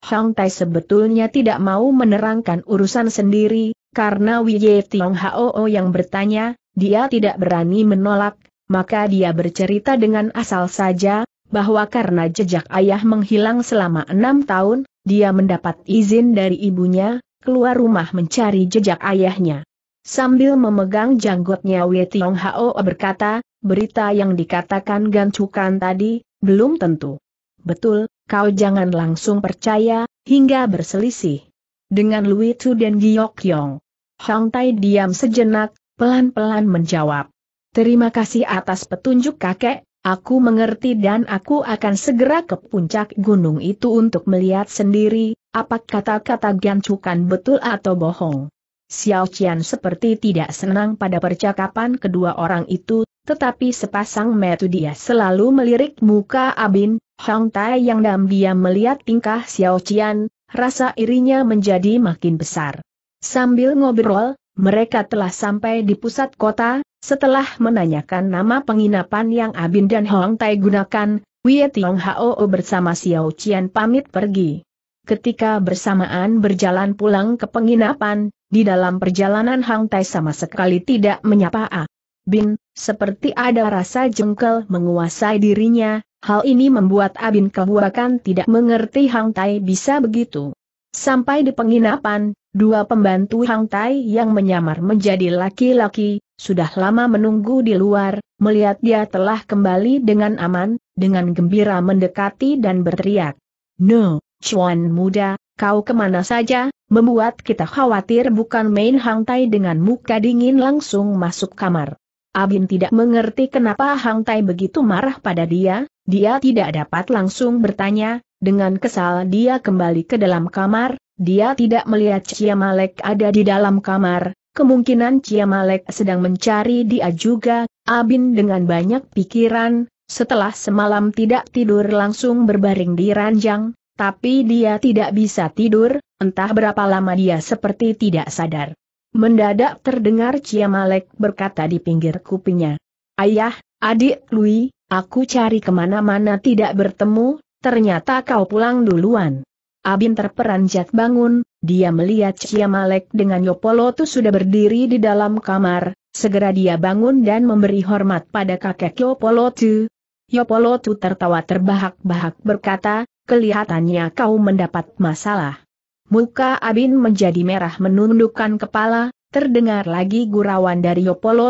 Speaker 1: Hong Tai sebetulnya tidak mau menerangkan urusan sendiri, karena Wiye Tiong Hoo yang bertanya, dia tidak berani menolak, maka dia bercerita dengan asal saja, bahwa karena jejak ayah menghilang selama enam tahun, dia mendapat izin dari ibunya, keluar rumah mencari jejak ayahnya. Sambil memegang janggutnya Wei Tiong Hao berkata, berita yang dikatakan gancukan tadi, belum tentu. Betul, kau jangan langsung percaya, hingga berselisih. Dengan Lui Tu dan Yong. Hang Tai diam sejenak, pelan-pelan menjawab. Terima kasih atas petunjuk kakek, aku mengerti dan aku akan segera ke puncak gunung itu untuk melihat sendiri, apa kata-kata gancukan betul atau bohong. Xiao Qian seperti tidak senang pada percakapan kedua orang itu, tetapi sepasang metu dia selalu melirik muka Abin, Hong Tai yang diam-diam melihat tingkah Xiao Qian, rasa irinya menjadi makin besar. Sambil ngobrol, mereka telah sampai di pusat kota, setelah menanyakan nama penginapan yang Abin dan Hong Tai gunakan, Wei Tiong Hao bersama Xiao Qian pamit pergi. Ketika bersamaan berjalan pulang ke penginapan, di dalam perjalanan Hang Tai sama sekali tidak menyapa A. Bin, seperti ada rasa jengkel menguasai dirinya, hal ini membuat Abin kebuakan tidak mengerti Hang Tai bisa begitu. Sampai di penginapan, dua pembantu Hang Tai yang menyamar menjadi laki-laki, sudah lama menunggu di luar, melihat dia telah kembali dengan aman, dengan gembira mendekati dan berteriak. No, Chuan muda, Kau kemana saja, membuat kita khawatir bukan main Hang Tai dengan muka dingin langsung masuk kamar. Abin tidak mengerti kenapa Hang Tai begitu marah pada dia, dia tidak dapat langsung bertanya, dengan kesal dia kembali ke dalam kamar, dia tidak melihat Cia Malek ada di dalam kamar, kemungkinan Cia Malek sedang mencari dia juga, Abin dengan banyak pikiran, setelah semalam tidak tidur langsung berbaring di ranjang, tapi dia tidak bisa tidur, entah berapa lama dia seperti tidak sadar. Mendadak terdengar Ciamalek berkata di pinggir kupingnya. Ayah, adik Lui, aku cari kemana-mana tidak bertemu, ternyata kau pulang duluan. Abin terperanjat bangun, dia melihat Ciamalek dengan tuh sudah berdiri di dalam kamar, segera dia bangun dan memberi hormat pada kakek tuh. Yopolo tuh tertawa terbahak-bahak berkata, kelihatannya kau mendapat masalah. Muka Abin menjadi merah menundukkan kepala, terdengar lagi gurauan dari Yopolo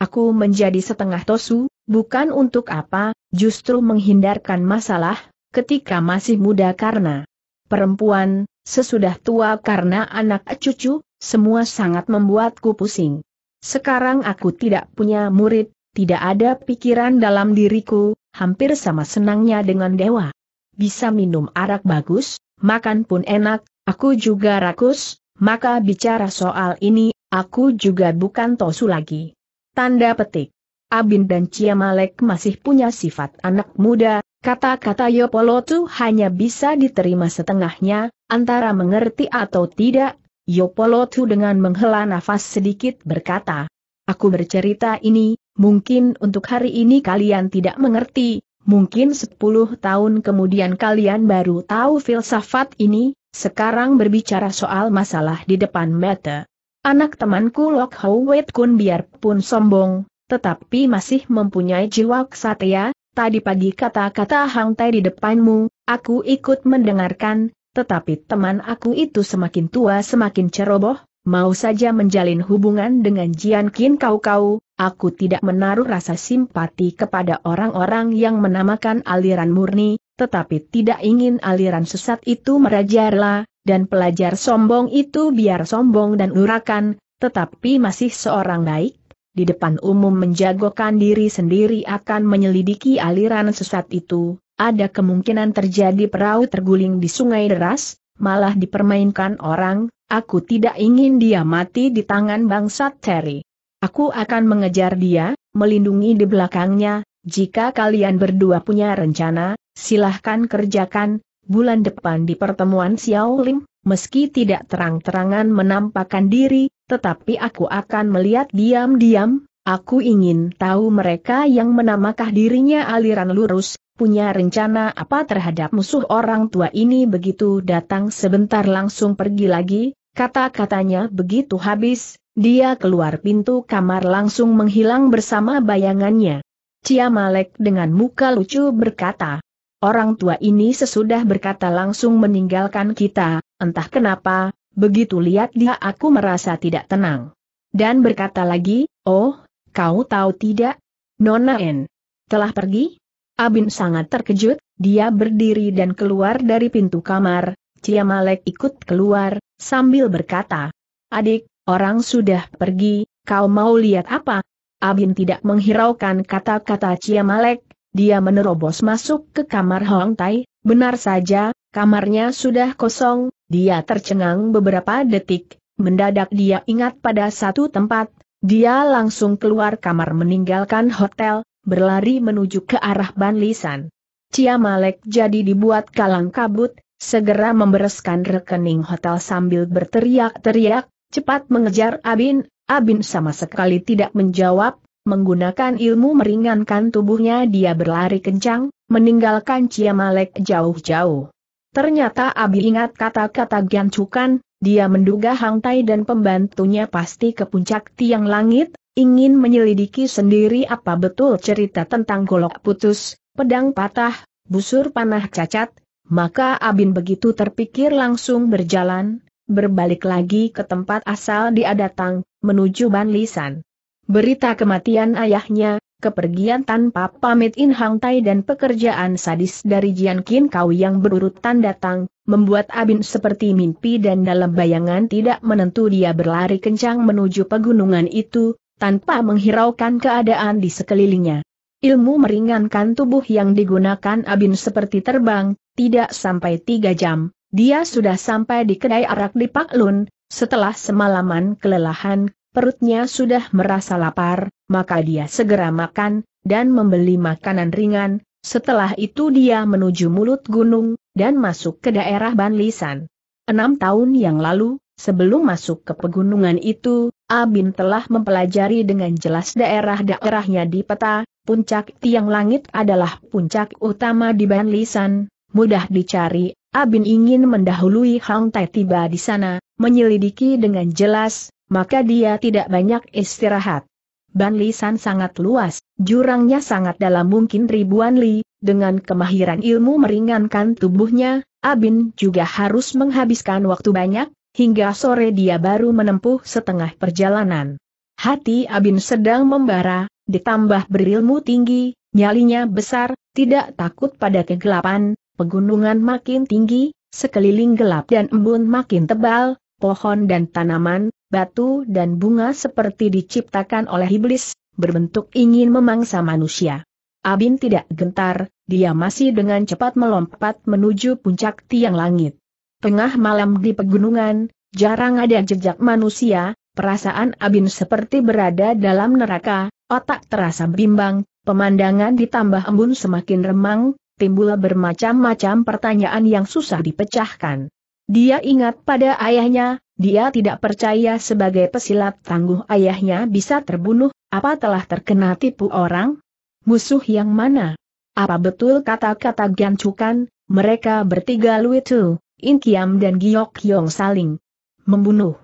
Speaker 1: Aku menjadi setengah tosu, bukan untuk apa, justru menghindarkan masalah, ketika masih muda karena perempuan, sesudah tua karena anak cucu, semua sangat membuatku pusing. Sekarang aku tidak punya murid, tidak ada pikiran dalam diriku, hampir sama senangnya dengan dewa bisa minum arak bagus, makan pun enak, aku juga rakus, maka bicara soal ini, aku juga bukan tosu lagi. Tanda petik. Abin dan Ciamalek masih punya sifat anak muda, kata-kata Yopolotu hanya bisa diterima setengahnya, antara mengerti atau tidak, Yopolotu dengan menghela nafas sedikit berkata, Aku bercerita ini, mungkin untuk hari ini kalian tidak mengerti, Mungkin 10 tahun kemudian kalian baru tahu filsafat ini, sekarang berbicara soal masalah di depan mata. Anak temanku Lok Howet Kun biarpun sombong, tetapi masih mempunyai jiwa kesatria, tadi pagi kata-kata Hang Tai di depanmu, aku ikut mendengarkan, tetapi teman aku itu semakin tua semakin ceroboh, mau saja menjalin hubungan dengan Jian Kin Kau Kau, Aku tidak menaruh rasa simpati kepada orang-orang yang menamakan aliran murni, tetapi tidak ingin aliran sesat itu merajarla, dan pelajar sombong itu biar sombong dan urakan, tetapi masih seorang baik, di depan umum menjagokan diri sendiri akan menyelidiki aliran sesat itu, ada kemungkinan terjadi perahu terguling di sungai deras, malah dipermainkan orang, aku tidak ingin dia mati di tangan bangsat Terry. Aku akan mengejar dia, melindungi di belakangnya, jika kalian berdua punya rencana, silahkan kerjakan, bulan depan di pertemuan Xiao Lim, meski tidak terang-terangan menampakkan diri, tetapi aku akan melihat diam-diam, aku ingin tahu mereka yang menamakah dirinya aliran lurus, punya rencana apa terhadap musuh orang tua ini begitu datang sebentar langsung pergi lagi, kata-katanya begitu habis, dia keluar pintu kamar langsung menghilang bersama bayangannya. Cia Malek dengan muka lucu berkata, Orang tua ini sesudah berkata langsung meninggalkan kita, entah kenapa, begitu lihat dia aku merasa tidak tenang. Dan berkata lagi, oh, kau tahu tidak? Nona N. Telah pergi? Abin sangat terkejut, dia berdiri dan keluar dari pintu kamar, Cia Malek ikut keluar, sambil berkata, Adik, Orang sudah pergi, kau mau lihat apa? Abin tidak menghiraukan kata-kata Cia Malek, dia menerobos masuk ke kamar Hong Tai, benar saja, kamarnya sudah kosong, dia tercengang beberapa detik, mendadak dia ingat pada satu tempat, dia langsung keluar kamar meninggalkan hotel, berlari menuju ke arah Ban Lisan. Cia Malek jadi dibuat kalang kabut, segera membereskan rekening hotel sambil berteriak-teriak, Cepat mengejar Abin, Abin sama sekali tidak menjawab, menggunakan ilmu meringankan tubuhnya dia berlari kencang, meninggalkan Ciamalek jauh-jauh. Ternyata Abi ingat kata-kata Gancukan, dia menduga Hang Tai dan pembantunya pasti ke puncak tiang langit, ingin menyelidiki sendiri apa betul cerita tentang golok putus, pedang patah, busur panah cacat, maka Abin begitu terpikir langsung berjalan, berbalik lagi ke tempat asal dia datang, menuju Ban Lisan. Berita kematian ayahnya, kepergian tanpa pamit In Hang Tai dan pekerjaan sadis dari Jian Qin Kau yang berurutan datang, membuat Abin seperti mimpi dan dalam bayangan tidak menentu dia berlari kencang menuju pegunungan itu, tanpa menghiraukan keadaan di sekelilingnya. Ilmu meringankan tubuh yang digunakan Abin seperti terbang, tidak sampai tiga jam, dia sudah sampai di kedai arak di Pak Lun, setelah semalaman kelelahan, perutnya sudah merasa lapar, maka dia segera makan, dan membeli makanan ringan, setelah itu dia menuju mulut gunung, dan masuk ke daerah Banlisan. Enam tahun yang lalu, sebelum masuk ke pegunungan itu, Abin telah mempelajari dengan jelas daerah-daerahnya di peta, puncak tiang langit adalah puncak utama di Banlisan, mudah dicari Abin ingin mendahului Hang Tai tiba di sana, menyelidiki dengan jelas, maka dia tidak banyak istirahat. Ban Lisan sangat luas, jurangnya sangat dalam mungkin ribuan li, dengan kemahiran ilmu meringankan tubuhnya, Abin juga harus menghabiskan waktu banyak, hingga sore dia baru menempuh setengah perjalanan. Hati Abin sedang membara, ditambah berilmu tinggi, nyalinya besar, tidak takut pada kegelapan, pegunungan makin tinggi, sekeliling gelap dan embun makin tebal, pohon dan tanaman, batu dan bunga seperti diciptakan oleh iblis, berbentuk ingin memangsa manusia. Abin tidak gentar, dia masih dengan cepat melompat menuju puncak tiang langit. Tengah malam di pegunungan, jarang ada jejak manusia, perasaan Abin seperti berada dalam neraka, otak terasa bimbang, pemandangan ditambah embun semakin remang, timbul bermacam-macam pertanyaan yang susah dipecahkan. Dia ingat pada ayahnya, dia tidak percaya sebagai pesilat tangguh ayahnya bisa terbunuh, apa telah terkena tipu orang? Musuh yang mana? Apa betul kata-kata Gancukan, mereka bertiga luitu, Tu, In Kiam dan Giok Yong saling membunuh.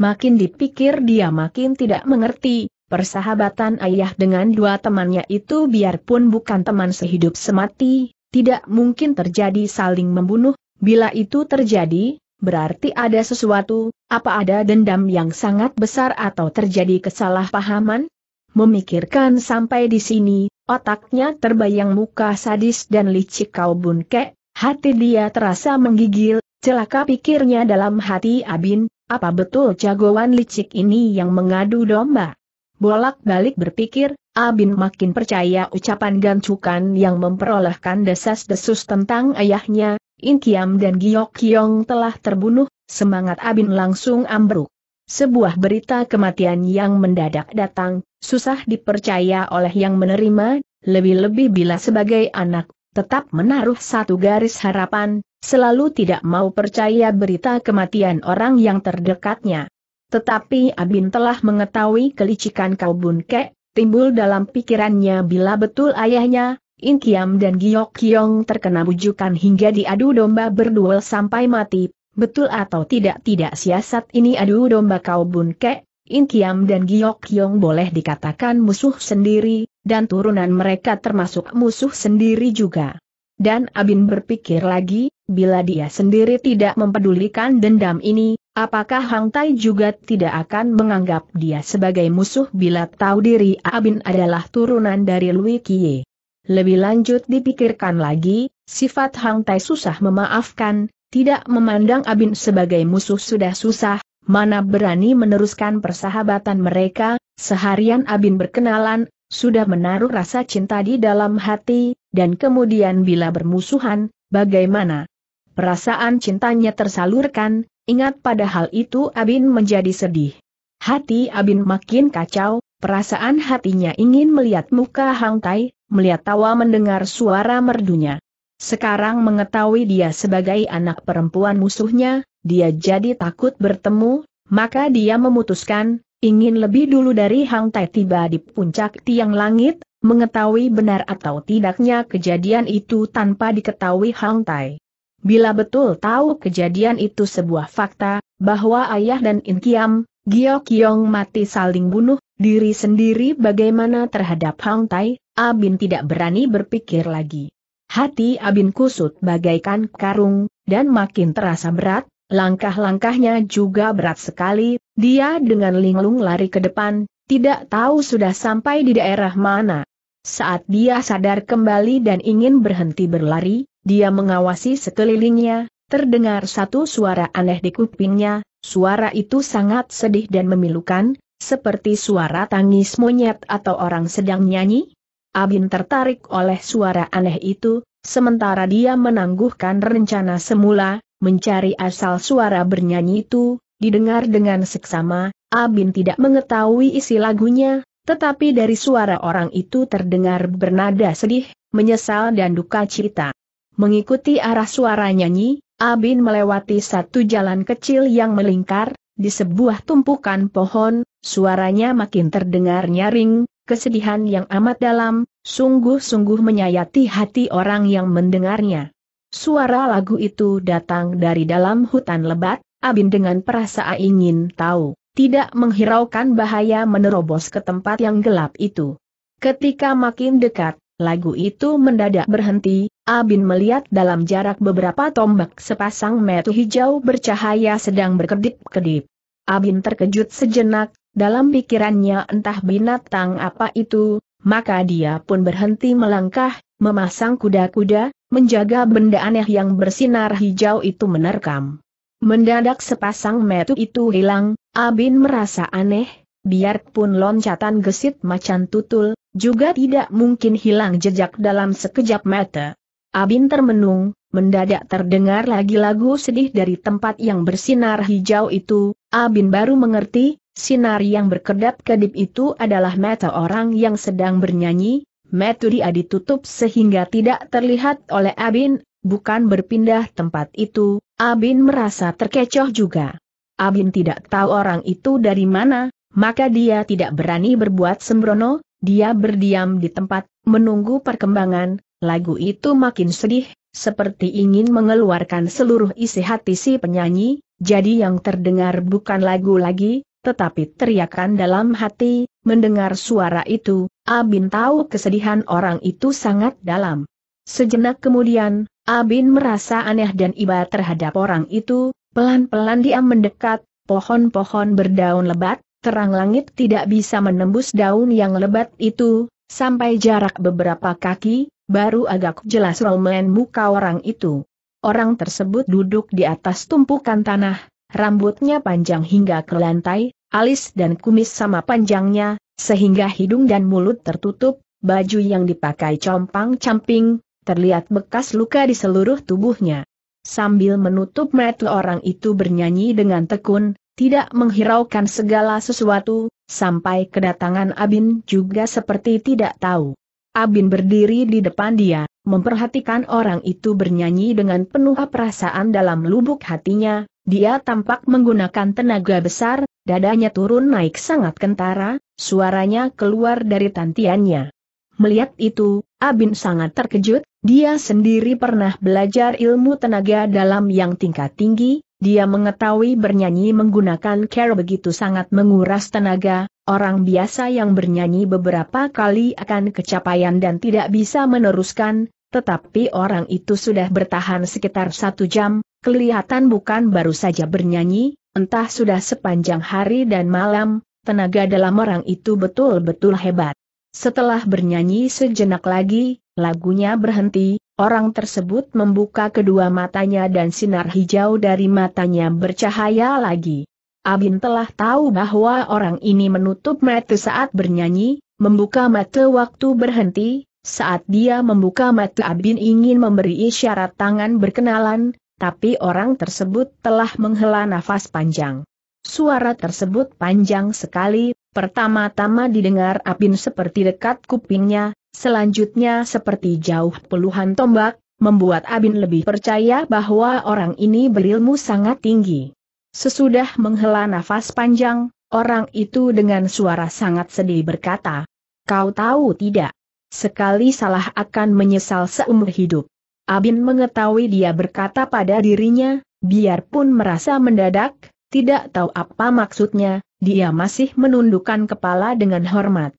Speaker 1: Makin dipikir dia makin tidak mengerti, Persahabatan ayah dengan dua temannya itu biarpun bukan teman sehidup semati, tidak mungkin terjadi saling membunuh, bila itu terjadi, berarti ada sesuatu, apa ada dendam yang sangat besar atau terjadi kesalahpahaman? Memikirkan sampai di sini, otaknya terbayang muka sadis dan licik kau bunke. hati dia terasa menggigil, celaka pikirnya dalam hati Abin, apa betul jagoan licik ini yang mengadu domba? Bolak-balik berpikir, Abin makin percaya ucapan gancukan yang memperolehkan desas-desus tentang ayahnya, Inkiam dan Giok Kiong telah terbunuh, semangat Abin langsung ambruk. Sebuah berita kematian yang mendadak datang, susah dipercaya oleh yang menerima, lebih-lebih bila sebagai anak, tetap menaruh satu garis harapan, selalu tidak mau percaya berita kematian orang yang terdekatnya. Tetapi Abin telah mengetahui kelicikan kau Bunke, timbul dalam pikirannya bila betul ayahnya, Inkiam dan Giok Kiong terkena bujukan hingga diadu domba berduel sampai mati, betul atau tidak-tidak siasat ini adu domba kau Bunke, Inkiam dan Giok Kiong boleh dikatakan musuh sendiri, dan turunan mereka termasuk musuh sendiri juga. Dan Abin berpikir lagi, bila dia sendiri tidak mempedulikan dendam ini, Apakah Hang Tai juga tidak akan menganggap dia sebagai musuh bila tahu diri Abin adalah turunan dari Lui Kie? Lebih lanjut dipikirkan lagi, sifat Hang Tai susah memaafkan, tidak memandang Abin sebagai musuh sudah susah, mana berani meneruskan persahabatan mereka, seharian Abin berkenalan, sudah menaruh rasa cinta di dalam hati, dan kemudian bila bermusuhan, bagaimana? Perasaan cintanya tersalurkan, Ingat pada hal itu Abin menjadi sedih. Hati Abin makin kacau, perasaan hatinya ingin melihat muka Hang Tai, melihat tawa mendengar suara merdunya. Sekarang mengetahui dia sebagai anak perempuan musuhnya, dia jadi takut bertemu, maka dia memutuskan, ingin lebih dulu dari Hang Tai tiba di puncak tiang langit, mengetahui benar atau tidaknya kejadian itu tanpa diketahui Hang Tai. Bila betul tahu kejadian itu sebuah fakta, bahwa ayah dan Inkiam, Gio Kiong mati saling bunuh, diri sendiri bagaimana terhadap Hang Tai, Abin tidak berani berpikir lagi. Hati Abin kusut bagaikan karung, dan makin terasa berat, langkah-langkahnya juga berat sekali, dia dengan linglung lari ke depan, tidak tahu sudah sampai di daerah mana. Saat dia sadar kembali dan ingin berhenti berlari, dia mengawasi sekelilingnya, terdengar satu suara aneh di kupingnya, suara itu sangat sedih dan memilukan, seperti suara tangis monyet atau orang sedang nyanyi. Abin tertarik oleh suara aneh itu, sementara dia menangguhkan rencana semula, mencari asal suara bernyanyi itu, didengar dengan seksama, Abin tidak mengetahui isi lagunya, tetapi dari suara orang itu terdengar bernada sedih, menyesal dan duka cita. Mengikuti arah suara nyanyi, Abin melewati satu jalan kecil yang melingkar, di sebuah tumpukan pohon, suaranya makin terdengar nyaring, kesedihan yang amat dalam, sungguh-sungguh menyayati hati orang yang mendengarnya. Suara lagu itu datang dari dalam hutan lebat, Abin dengan perasaan ingin tahu, tidak menghiraukan bahaya menerobos ke tempat yang gelap itu. Ketika makin dekat, lagu itu mendadak berhenti, Abin melihat dalam jarak beberapa tombak sepasang metu hijau bercahaya sedang berkedip-kedip. Abin terkejut sejenak, dalam pikirannya entah binatang apa itu, maka dia pun berhenti melangkah, memasang kuda-kuda, menjaga benda aneh yang bersinar hijau itu menerkam. Mendadak sepasang metu itu hilang, Abin merasa aneh, biarpun loncatan gesit macan tutul, juga tidak mungkin hilang jejak dalam sekejap mata. Abin termenung, mendadak terdengar lagi lagu sedih dari tempat yang bersinar hijau itu, Abin baru mengerti, sinar yang berkedap-kedip itu adalah mata orang yang sedang bernyanyi, mata dia ditutup sehingga tidak terlihat oleh Abin, bukan berpindah tempat itu, Abin merasa terkecoh juga. Abin tidak tahu orang itu dari mana, maka dia tidak berani berbuat sembrono, dia berdiam di tempat, menunggu perkembangan, Lagu itu makin sedih, seperti ingin mengeluarkan seluruh isi hati si penyanyi, jadi yang terdengar bukan lagu lagi, tetapi teriakan dalam hati, mendengar suara itu, Abin tahu kesedihan orang itu sangat dalam. Sejenak kemudian, Abin merasa aneh dan iba terhadap orang itu, pelan-pelan dia mendekat, pohon-pohon berdaun lebat, terang langit tidak bisa menembus daun yang lebat itu, sampai jarak beberapa kaki, baru agak jelas roman muka orang itu. Orang tersebut duduk di atas tumpukan tanah, rambutnya panjang hingga ke lantai, alis dan kumis sama panjangnya, sehingga hidung dan mulut tertutup, baju yang dipakai compang-camping, terlihat bekas luka di seluruh tubuhnya. Sambil menutup mata orang itu bernyanyi dengan tekun, tidak menghiraukan segala sesuatu, sampai kedatangan Abin juga seperti tidak tahu. Abin berdiri di depan dia, memperhatikan orang itu bernyanyi dengan penuh perasaan dalam lubuk hatinya, dia tampak menggunakan tenaga besar, dadanya turun naik sangat kentara, suaranya keluar dari tantiannya. Melihat itu, Abin sangat terkejut, dia sendiri pernah belajar ilmu tenaga dalam yang tingkat tinggi, dia mengetahui bernyanyi menggunakan care begitu sangat menguras tenaga, orang biasa yang bernyanyi beberapa kali akan kecapaian dan tidak bisa meneruskan, tetapi orang itu sudah bertahan sekitar satu jam, kelihatan bukan baru saja bernyanyi, entah sudah sepanjang hari dan malam, tenaga dalam orang itu betul-betul hebat. Setelah bernyanyi sejenak lagi, lagunya berhenti, Orang tersebut membuka kedua matanya dan sinar hijau dari matanya bercahaya lagi. Abin telah tahu bahwa orang ini menutup mata saat bernyanyi, membuka mata waktu berhenti, saat dia membuka mata Abin ingin memberi isyarat tangan berkenalan, tapi orang tersebut telah menghela nafas panjang. Suara tersebut panjang sekali, pertama-tama didengar Abin seperti dekat kupingnya, Selanjutnya seperti jauh puluhan tombak, membuat Abin lebih percaya bahwa orang ini berilmu sangat tinggi. Sesudah menghela nafas panjang, orang itu dengan suara sangat sedih berkata, Kau tahu tidak? Sekali salah akan menyesal seumur hidup. Abin mengetahui dia berkata pada dirinya, biarpun merasa mendadak, tidak tahu apa maksudnya, dia masih menundukkan kepala dengan hormat.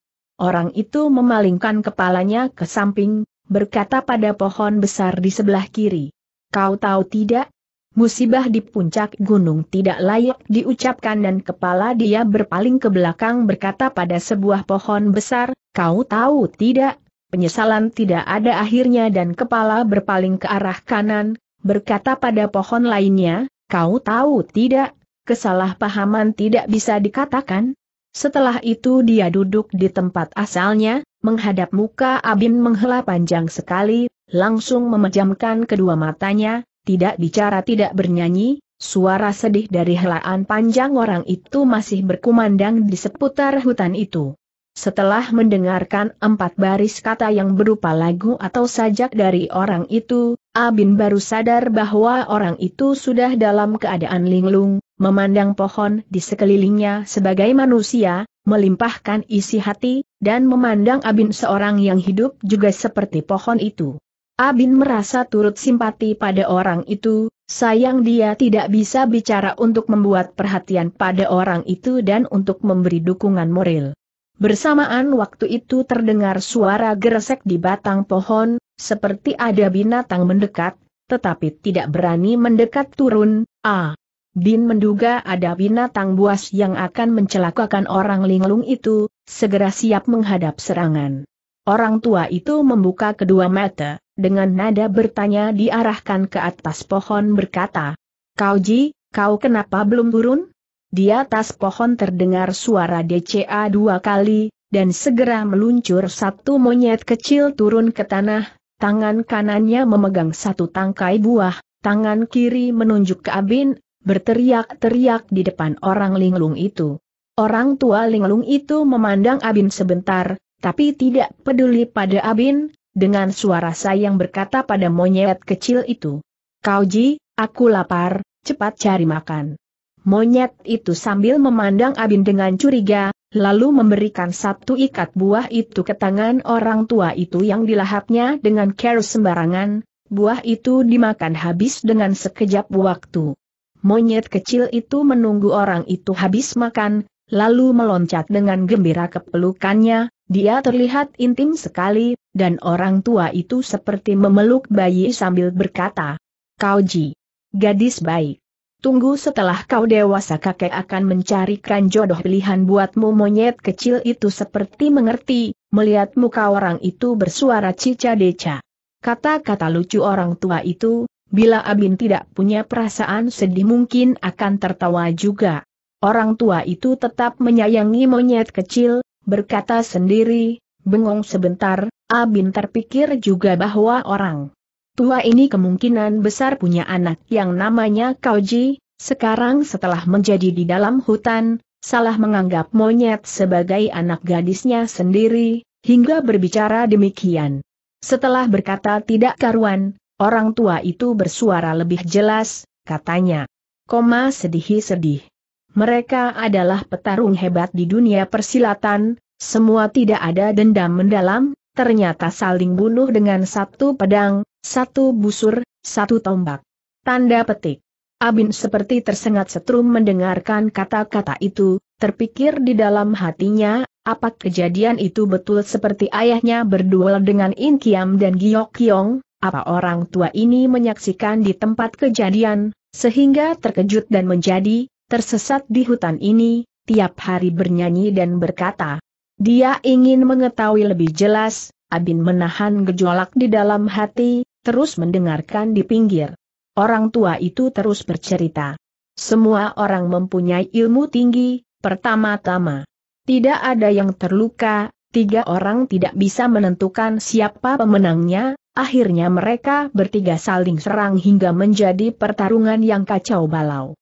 Speaker 1: Orang itu memalingkan kepalanya ke samping, berkata pada pohon besar di sebelah kiri. Kau tahu tidak? Musibah di puncak gunung tidak layak diucapkan dan kepala dia berpaling ke belakang berkata pada sebuah pohon besar, kau tahu tidak? Penyesalan tidak ada akhirnya dan kepala berpaling ke arah kanan, berkata pada pohon lainnya, kau tahu tidak? Kesalahpahaman tidak bisa dikatakan, setelah itu dia duduk di tempat asalnya, menghadap muka Abin menghela panjang sekali, langsung memejamkan kedua matanya, tidak bicara tidak bernyanyi, suara sedih dari helaan panjang orang itu masih berkumandang di seputar hutan itu. Setelah mendengarkan empat baris kata yang berupa lagu atau sajak dari orang itu, Abin baru sadar bahwa orang itu sudah dalam keadaan linglung, memandang pohon di sekelilingnya sebagai manusia, melimpahkan isi hati, dan memandang Abin seorang yang hidup juga seperti pohon itu. Abin merasa turut simpati pada orang itu, sayang dia tidak bisa bicara untuk membuat perhatian pada orang itu dan untuk memberi dukungan moral. Bersamaan waktu itu terdengar suara geresek di batang pohon, seperti ada binatang mendekat, tetapi tidak berani mendekat turun, ah. Bin menduga ada binatang buas yang akan mencelakakan orang linglung itu, segera siap menghadap serangan. Orang tua itu membuka kedua mata, dengan nada bertanya diarahkan ke atas pohon berkata, Kau Ji, kau kenapa belum turun? Di atas pohon terdengar suara DCA dua kali, dan segera meluncur satu monyet kecil turun ke tanah, tangan kanannya memegang satu tangkai buah, tangan kiri menunjuk ke Abin, berteriak-teriak di depan orang linglung itu. Orang tua linglung itu memandang Abin sebentar, tapi tidak peduli pada Abin, dengan suara sayang berkata pada monyet kecil itu. "Kau Ji, aku lapar, cepat cari makan. Monyet itu sambil memandang Abin dengan curiga, lalu memberikan satu ikat buah itu ke tangan orang tua itu yang dilahapnya dengan care sembarangan, buah itu dimakan habis dengan sekejap waktu. Monyet kecil itu menunggu orang itu habis makan, lalu meloncat dengan gembira ke pelukannya, dia terlihat intim sekali, dan orang tua itu seperti memeluk bayi sambil berkata, Kau Ji, gadis baik. Tunggu setelah kau dewasa kakek akan mencarikan jodoh pilihan buatmu monyet kecil itu seperti mengerti, melihat muka orang itu bersuara cica deca. Kata-kata lucu orang tua itu, Bila Abin tidak punya perasaan sedih mungkin akan tertawa juga. Orang tua itu tetap menyayangi monyet kecil, berkata sendiri, bengong sebentar, Abin terpikir juga bahwa orang tua ini kemungkinan besar punya anak yang namanya Kauji, sekarang setelah menjadi di dalam hutan, salah menganggap monyet sebagai anak gadisnya sendiri, hingga berbicara demikian. Setelah berkata tidak karuan, Orang tua itu bersuara lebih jelas, katanya. Koma sedih-sedih. Mereka adalah petarung hebat di dunia persilatan, semua tidak ada dendam mendalam, ternyata saling bunuh dengan satu pedang, satu busur, satu tombak. Tanda petik. Abin seperti tersengat setrum mendengarkan kata-kata itu, terpikir di dalam hatinya, apa kejadian itu betul seperti ayahnya berduel dengan In Kiam dan Giok Kiong, apa orang tua ini menyaksikan di tempat kejadian, sehingga terkejut dan menjadi tersesat di hutan ini, tiap hari bernyanyi dan berkata. Dia ingin mengetahui lebih jelas, Abin menahan gejolak di dalam hati, terus mendengarkan di pinggir. Orang tua itu terus bercerita. Semua orang mempunyai ilmu tinggi, pertama-tama. Tidak ada yang terluka, tiga orang tidak bisa menentukan siapa pemenangnya, Akhirnya mereka bertiga saling serang hingga menjadi pertarungan yang kacau balau.